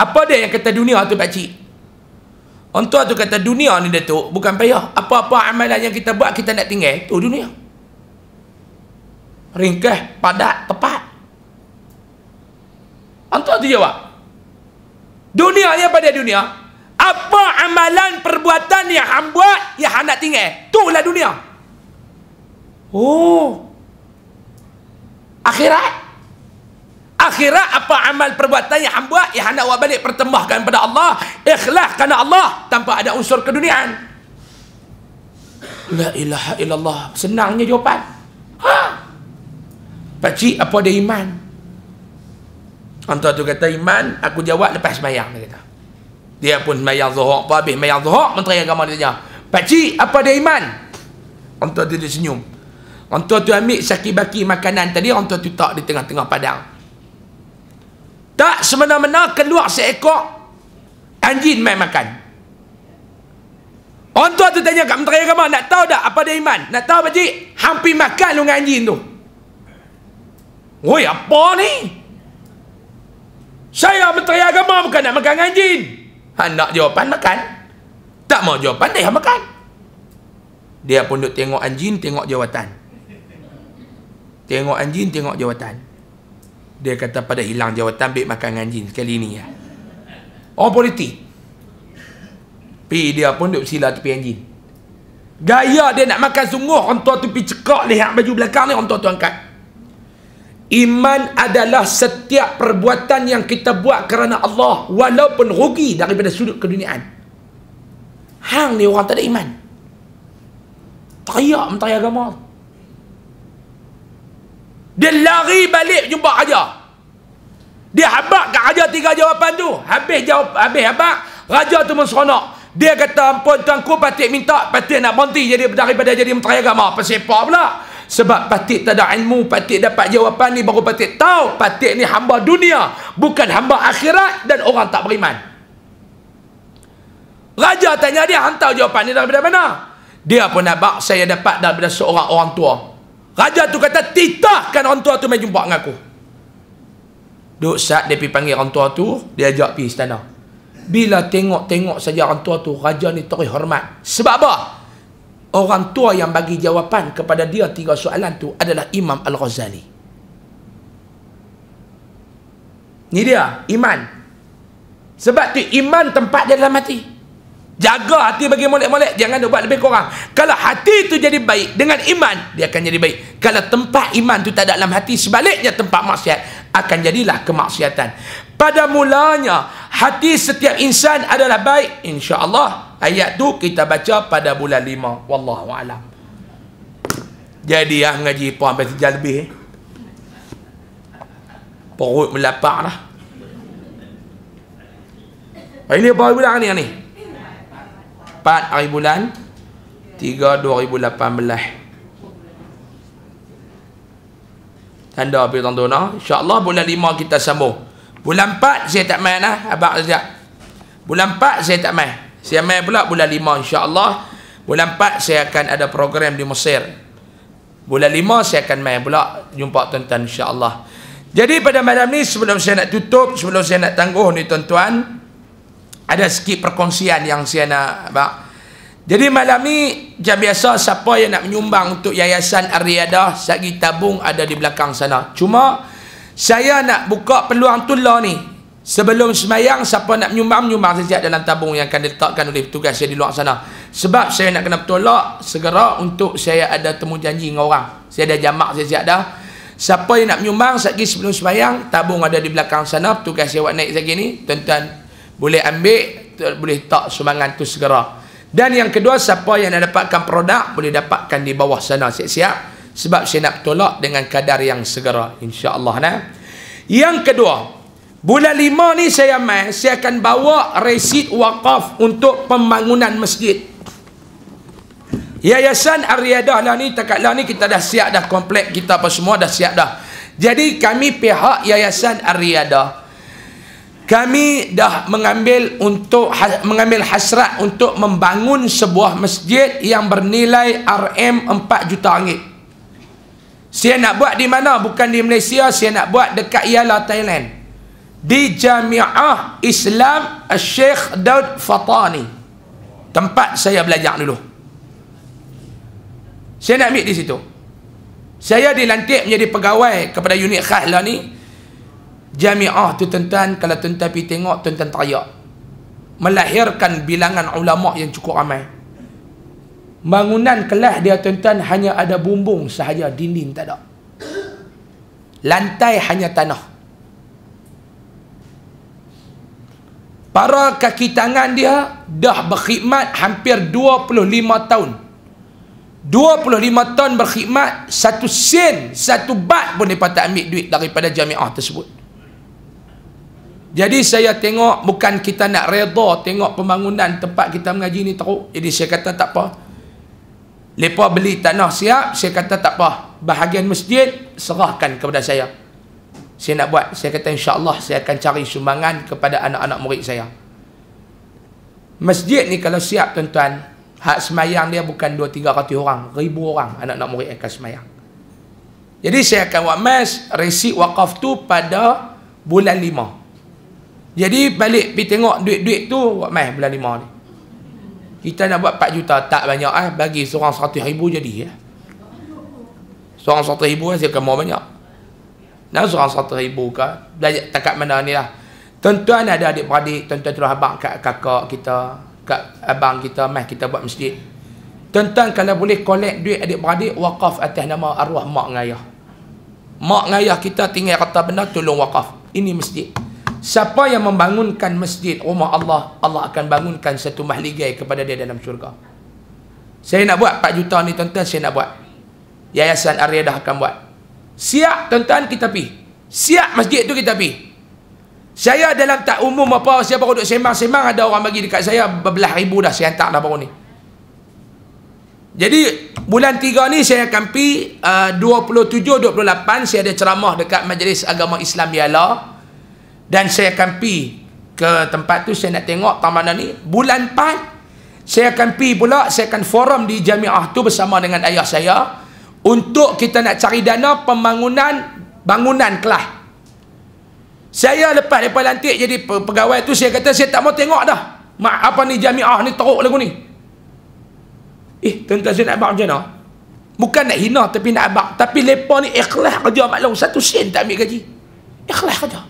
Apa dia yang kata dunia tu pakcik? Orang tua tu kata dunia ni Datuk bukan payah. Apa-apa amalan yang kita buat kita nak tinggal tu dunia. Ringkas, padat, tepat. Orang tua tu jawab. Dunia ni apa dia dunia? Apa amalan perbuatan yang hang buat yang hang nak tinggal? Itulah dunia. Oh. Akhirat? akhirat apa amal perbuatan yang hamba buat yang hendak awak balik pertembahkan pada Allah ikhlas kerana Allah tanpa ada unsur keduniaan la ilaha illallah senangnya jawapan ha pakcik apa dia iman Antara tu kata iman aku jawab lepas sembahyang dia kata dia pun mayang zuhur apa habis sembahyang zuhur menteri agama dia tanya pakcik apa dia iman antara tu dia senyum antara tu ambil saki baki makanan tadi antara tu tak di tengah-tengah padang tak semena-mena keluar seekor anjing main makan orang tua tu tanya kat menteri agama nak tahu tak apa dia iman nak tahu pakcik hampir makan lu dengan anjing tu Woi apa ni? Saya menteri agama bukan nak makan anjing. Ha, nak jawapan makan. Tak mau jawapan dia makan. Dia pun duk tengok anjing, tengok jawatan. Tengok anjing, tengok jawatan dia kata pada hilang jawatan ambil makan dengan jin sekali ni ya. orang politik pi dia pun duduk sila tepi anjing gaya dia nak makan sungguh orang tua tu pergi cekak lihat baju belakang ni orang tua tu angkat iman adalah setiap perbuatan yang kita buat kerana Allah walaupun rugi daripada sudut keduniaan hang ni orang tak ada iman teriak menteri agama dia lari balik jumpa raja. Dia habaq kat raja tiga jawapan tu. Habis jawab habis habaq, raja tu menseronok. Dia kata ampun tuanku patik minta patik nak berhenti jadi daripada jadi menteri agama. Pesepa pula. Sebab patik tak ada ilmu, patik dapat jawapan ni baru patik tahu. Patik ni hamba dunia, bukan hamba akhirat dan orang tak beriman. Raja tanya dia hantar jawapan ni daripada mana? Dia pun nak bak saya dapat daripada seorang orang tua. Raja tu kata titahkan orang tua tu mai jumpa dengan aku. Duk sat dia pergi panggil orang tua tu, dia ajak pergi istana. Bila tengok-tengok saja orang tua tu, raja ni terih hormat. Sebab apa? Orang tua yang bagi jawapan kepada dia tiga soalan tu adalah Imam Al-Ghazali. Ni dia, iman. Sebab tu iman tempat dia dalam hati. Jaga hati bagi molek-molek Jangan buat lebih kurang Kalau hati itu jadi baik Dengan iman Dia akan jadi baik Kalau tempat iman itu tak ada dalam hati Sebaliknya tempat maksiat Akan jadilah kemaksiatan Pada mulanya Hati setiap insan adalah baik Insya Allah Ayat tu kita baca pada bulan lima Wallahualam Jadi ya ngaji puan Biasa jalan lebih eh? Perut melapar lah Ini apa bilang ni ni 4 hari bulan 3 2018 tanda api tuan-tuan insyaAllah bulan 5 kita sambung bulan 4 saya tak main lah abang sekejap bulan 4 saya tak main saya main pula bulan 5 insyaAllah bulan 4 saya akan ada program di Mesir bulan 5 saya akan main pula jumpa tuan-tuan insyaAllah jadi pada malam ni sebelum saya nak tutup sebelum saya nak tangguh ni tuan-tuan ada sikit perkongsian yang saya nak bak. jadi malam ni macam biasa siapa yang nak menyumbang untuk yayasan Ar-Riyadah sagi tabung ada di belakang sana cuma saya nak buka peluang tu lah ni sebelum semayang siapa nak menyumbang menyumbang saja dalam tabung yang akan diletakkan oleh petugas saya di luar sana sebab saya nak kena tolak segera untuk saya ada temu janji dengan orang saya ada jamak saya dah siapa yang nak menyumbang sagi sebelum semayang tabung ada di belakang sana petugas saya buat naik sagi ni tuan-tuan boleh ambil boleh tak sumbangan tu segera dan yang kedua siapa yang nak dapatkan produk boleh dapatkan di bawah sana siap-siap sebab saya nak tolak dengan kadar yang segera insyaAllah nah. yang kedua bulan lima ni saya main saya akan bawa resit wakaf untuk pembangunan masjid Yayasan Ariadah lah ni takat lah ni kita dah siap dah komplek kita apa semua dah siap dah jadi kami pihak Yayasan Ariadah kami dah mengambil untuk ha, mengambil hasrat untuk membangun sebuah masjid yang bernilai RM4 juta ringgit. Saya nak buat di mana? Bukan di Malaysia, saya nak buat dekat Yala Thailand. Di Jamiah Islam Sheikh Daud Fatani. Tempat saya belajar dulu. Saya nak ambil di situ. Saya dilantik menjadi pegawai kepada unit khas lah ni. Jami'ah tu tuan-tuan kalau tuan-tuan pergi tengok tuan-tuan teriak. Melahirkan bilangan ulama yang cukup ramai. Bangunan kelas dia tuan-tuan hanya ada bumbung sahaja dinding tak ada. Lantai hanya tanah. Para kaki tangan dia dah berkhidmat hampir 25 tahun. 25 tahun berkhidmat, satu sen, satu bat pun dia tak ambil duit daripada jami'ah tersebut. Jadi saya tengok bukan kita nak reda tengok pembangunan tempat kita mengaji ni teruk. Jadi saya kata tak apa. Lepas beli tanah siap, saya kata tak apa. Bahagian masjid serahkan kepada saya. Saya nak buat. Saya kata insya-Allah saya akan cari sumbangan kepada anak-anak murid saya. Masjid ni kalau siap tuan-tuan, hak semayang dia bukan 2 300 orang, ribu orang anak-anak murid akan semayang. Jadi saya akan buat mas resi wakaf tu pada bulan lima. Jadi balik pergi tengok duit-duit tu buat mai bulan 5 ni. Kita nak buat 4 juta tak banyak ah eh. bagi seorang 100 ribu jadi ya. Seorang 100 ribu eh, saya mau banyak. Nah seorang 100 ribu ke belajar takat mana ni lah. Tuan-tuan ada adik-beradik, tuan-tuan terus abang kat kakak kita, kat abang kita, mai kita buat masjid. Tuan-tuan kalau boleh collect duit adik-beradik wakaf atas nama arwah mak ngayah. Mak ngayah kita tinggal kata benda tolong wakaf. Ini masjid. Siapa yang membangunkan masjid rumah Allah, Allah akan bangunkan satu mahligai kepada dia dalam syurga. Saya nak buat 4 juta ni tuan-tuan, saya nak buat. Yayasan Ariadah akan buat. Siap tuan-tuan kita pi. Siap masjid tu kita pi. Saya dalam tak umum apa siapa duduk semang-semang ada orang bagi dekat saya berbelah ribu dah saya hantar dah baru ni. Jadi bulan tiga ni saya akan pi uh, 27 28 saya ada ceramah dekat Majlis Agama Islam Yala. Ya dan saya akan pi ke tempat tu saya nak tengok tamana ni bulan 4 saya akan pi pula saya akan forum di jamiah tu bersama dengan ayah saya untuk kita nak cari dana pembangunan bangunan kelas saya lepas lepas lantik jadi pegawai tu saya kata saya tak mau tengok dah mak apa ni jamiah ni teruk lagu ni eh tuan-tuan saya nak buat macam mana bukan nak hina tapi nak abak tapi lepa ni ikhlas kerja maklum satu sen tak ambil gaji ikhlas kerja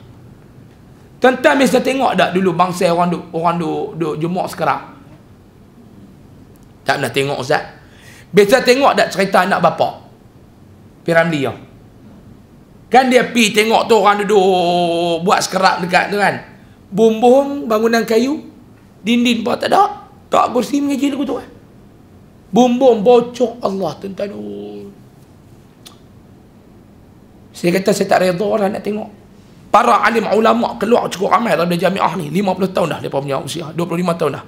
Tuan-tuan mesti tengok tak dulu bangsa orang duk orang duk duk jemuk sekarang. Tak pernah tengok Ustaz. Biasa tengok tak cerita anak bapa. Piramli ya. Kan dia pi tengok tu orang duduk buat skerap dekat tu kan. Bumbung bangunan kayu. Dinding pun tak ada. Tak kursi mengaji lagu tu kan. Bumbung bocok Allah tuan-tuan. Oh. Saya kata saya tak reda orang nak tengok para alim ulama keluar cukup ramai dalam jamiah ni 50 tahun dah dia punya usia 25 tahun dah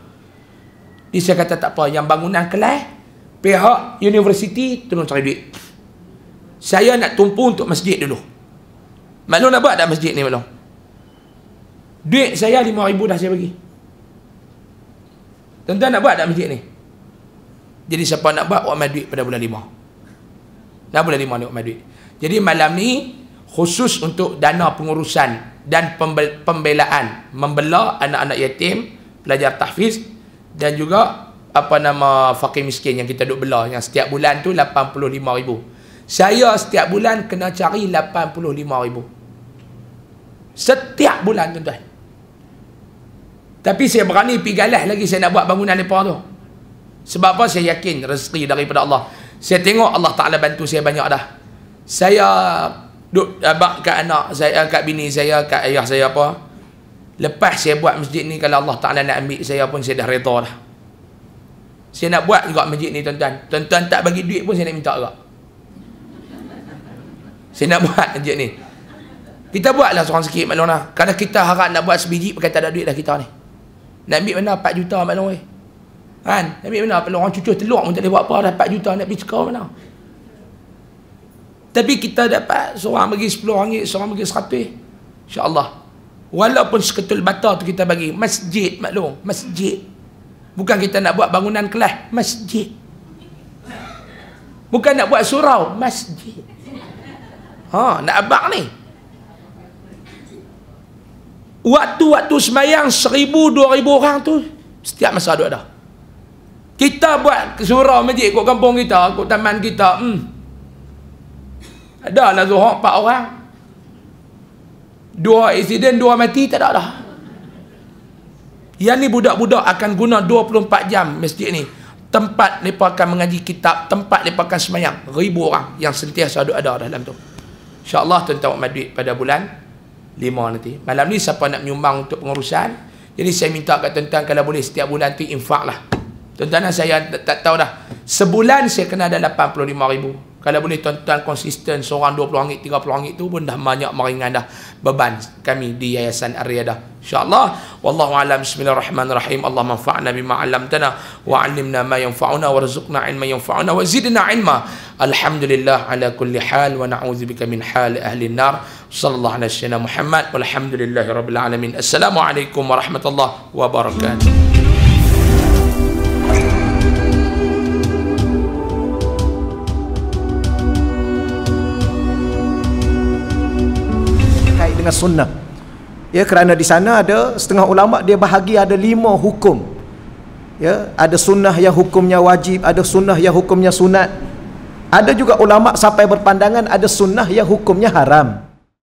ni saya kata tak apa yang bangunan kelas pihak universiti turun cari duit saya nak tumpu untuk masjid dulu maklum nak buat tak masjid ni maklum duit saya ribu dah saya bagi tuan-tuan nak buat tak masjid ni jadi siapa nak buat buat duit pada bulan 5 dah bulan 5 ni buat duit jadi malam ni khusus untuk dana pengurusan dan pembelaan membela anak-anak yatim pelajar tahfiz dan juga apa nama fakir miskin yang kita duk bela yang setiap bulan tu 85 ribu saya setiap bulan kena cari 85 ribu setiap bulan tu tuan tapi saya berani pergi galah lagi saya nak buat bangunan lepas tu sebab apa saya yakin rezeki daripada Allah saya tengok Allah Ta'ala bantu saya banyak dah saya duk abang kat anak saya kat bini saya kat ayah saya apa lepas saya buat masjid ni kalau Allah Ta'ala nak ambil saya pun saya dah reda dah saya nak buat juga masjid ni tuan-tuan tuan-tuan tak bagi duit pun saya nak minta juga saya nak buat masjid ni kita buatlah seorang sikit maklum lah kerana kita harap nak buat sebiji pakai tak ada duit dah kita ni nak ambil mana 4 juta maklum eh kan nak ambil mana kalau orang cucu teluk pun tak boleh buat apa dah 4 juta nak pergi cekau mana tapi kita dapat seorang bagi 10 orang, seorang bagi 100. Allah. Walaupun seketul bata tu kita bagi. Masjid maklum. Masjid. Bukan kita nak buat bangunan kelas. Masjid. Bukan nak buat surau. Masjid. Ha, nak abang ni. Waktu-waktu semayang seribu, dua ribu orang tu. Setiap masa ada ada. Kita buat surau masjid kat kampung kita, kat taman kita. Hmm, ada lah zuhur empat orang dua insiden dua mati tak ada lah yang ni budak-budak akan guna 24 jam masjid ni tempat mereka akan mengaji kitab tempat mereka akan semayang ribu orang yang sentiasa ada, ada dalam tu insyaAllah tuan-tuan buat maduit pada bulan 5 nanti malam ni siapa nak menyumbang untuk pengurusan jadi saya minta kat tuan-tuan kalau boleh setiap bulan nanti infak lah tuan-tuan saya tak tahu dah sebulan saya kena ada 85 ribu kalau boleh tuan-tuan konsisten seorang 20 ringgit, 30 ringgit tu pun dah banyak meringan dah beban kami di Yayasan Ar-Riyadah. InsyaAllah. Wallahu alam bismillahirrahmanirrahim. Allah manfa'na bima alamtana wa ma yanfa'una wa rizukna ilma yanfa'una wa zidna ilma. Alhamdulillah ala kulli hal wa na'udzubika min hal ahli nar. Sallallahu alaihi wa sallam Muhammad. Walhamdulillahi rabbil alamin. Assalamualaikum warahmatullahi wabarakatuh. dengan sunnah ya kerana di sana ada setengah ulama dia bahagi ada lima hukum ya ada sunnah yang hukumnya wajib ada sunnah yang hukumnya sunat ada juga ulama sampai berpandangan ada sunnah yang hukumnya haram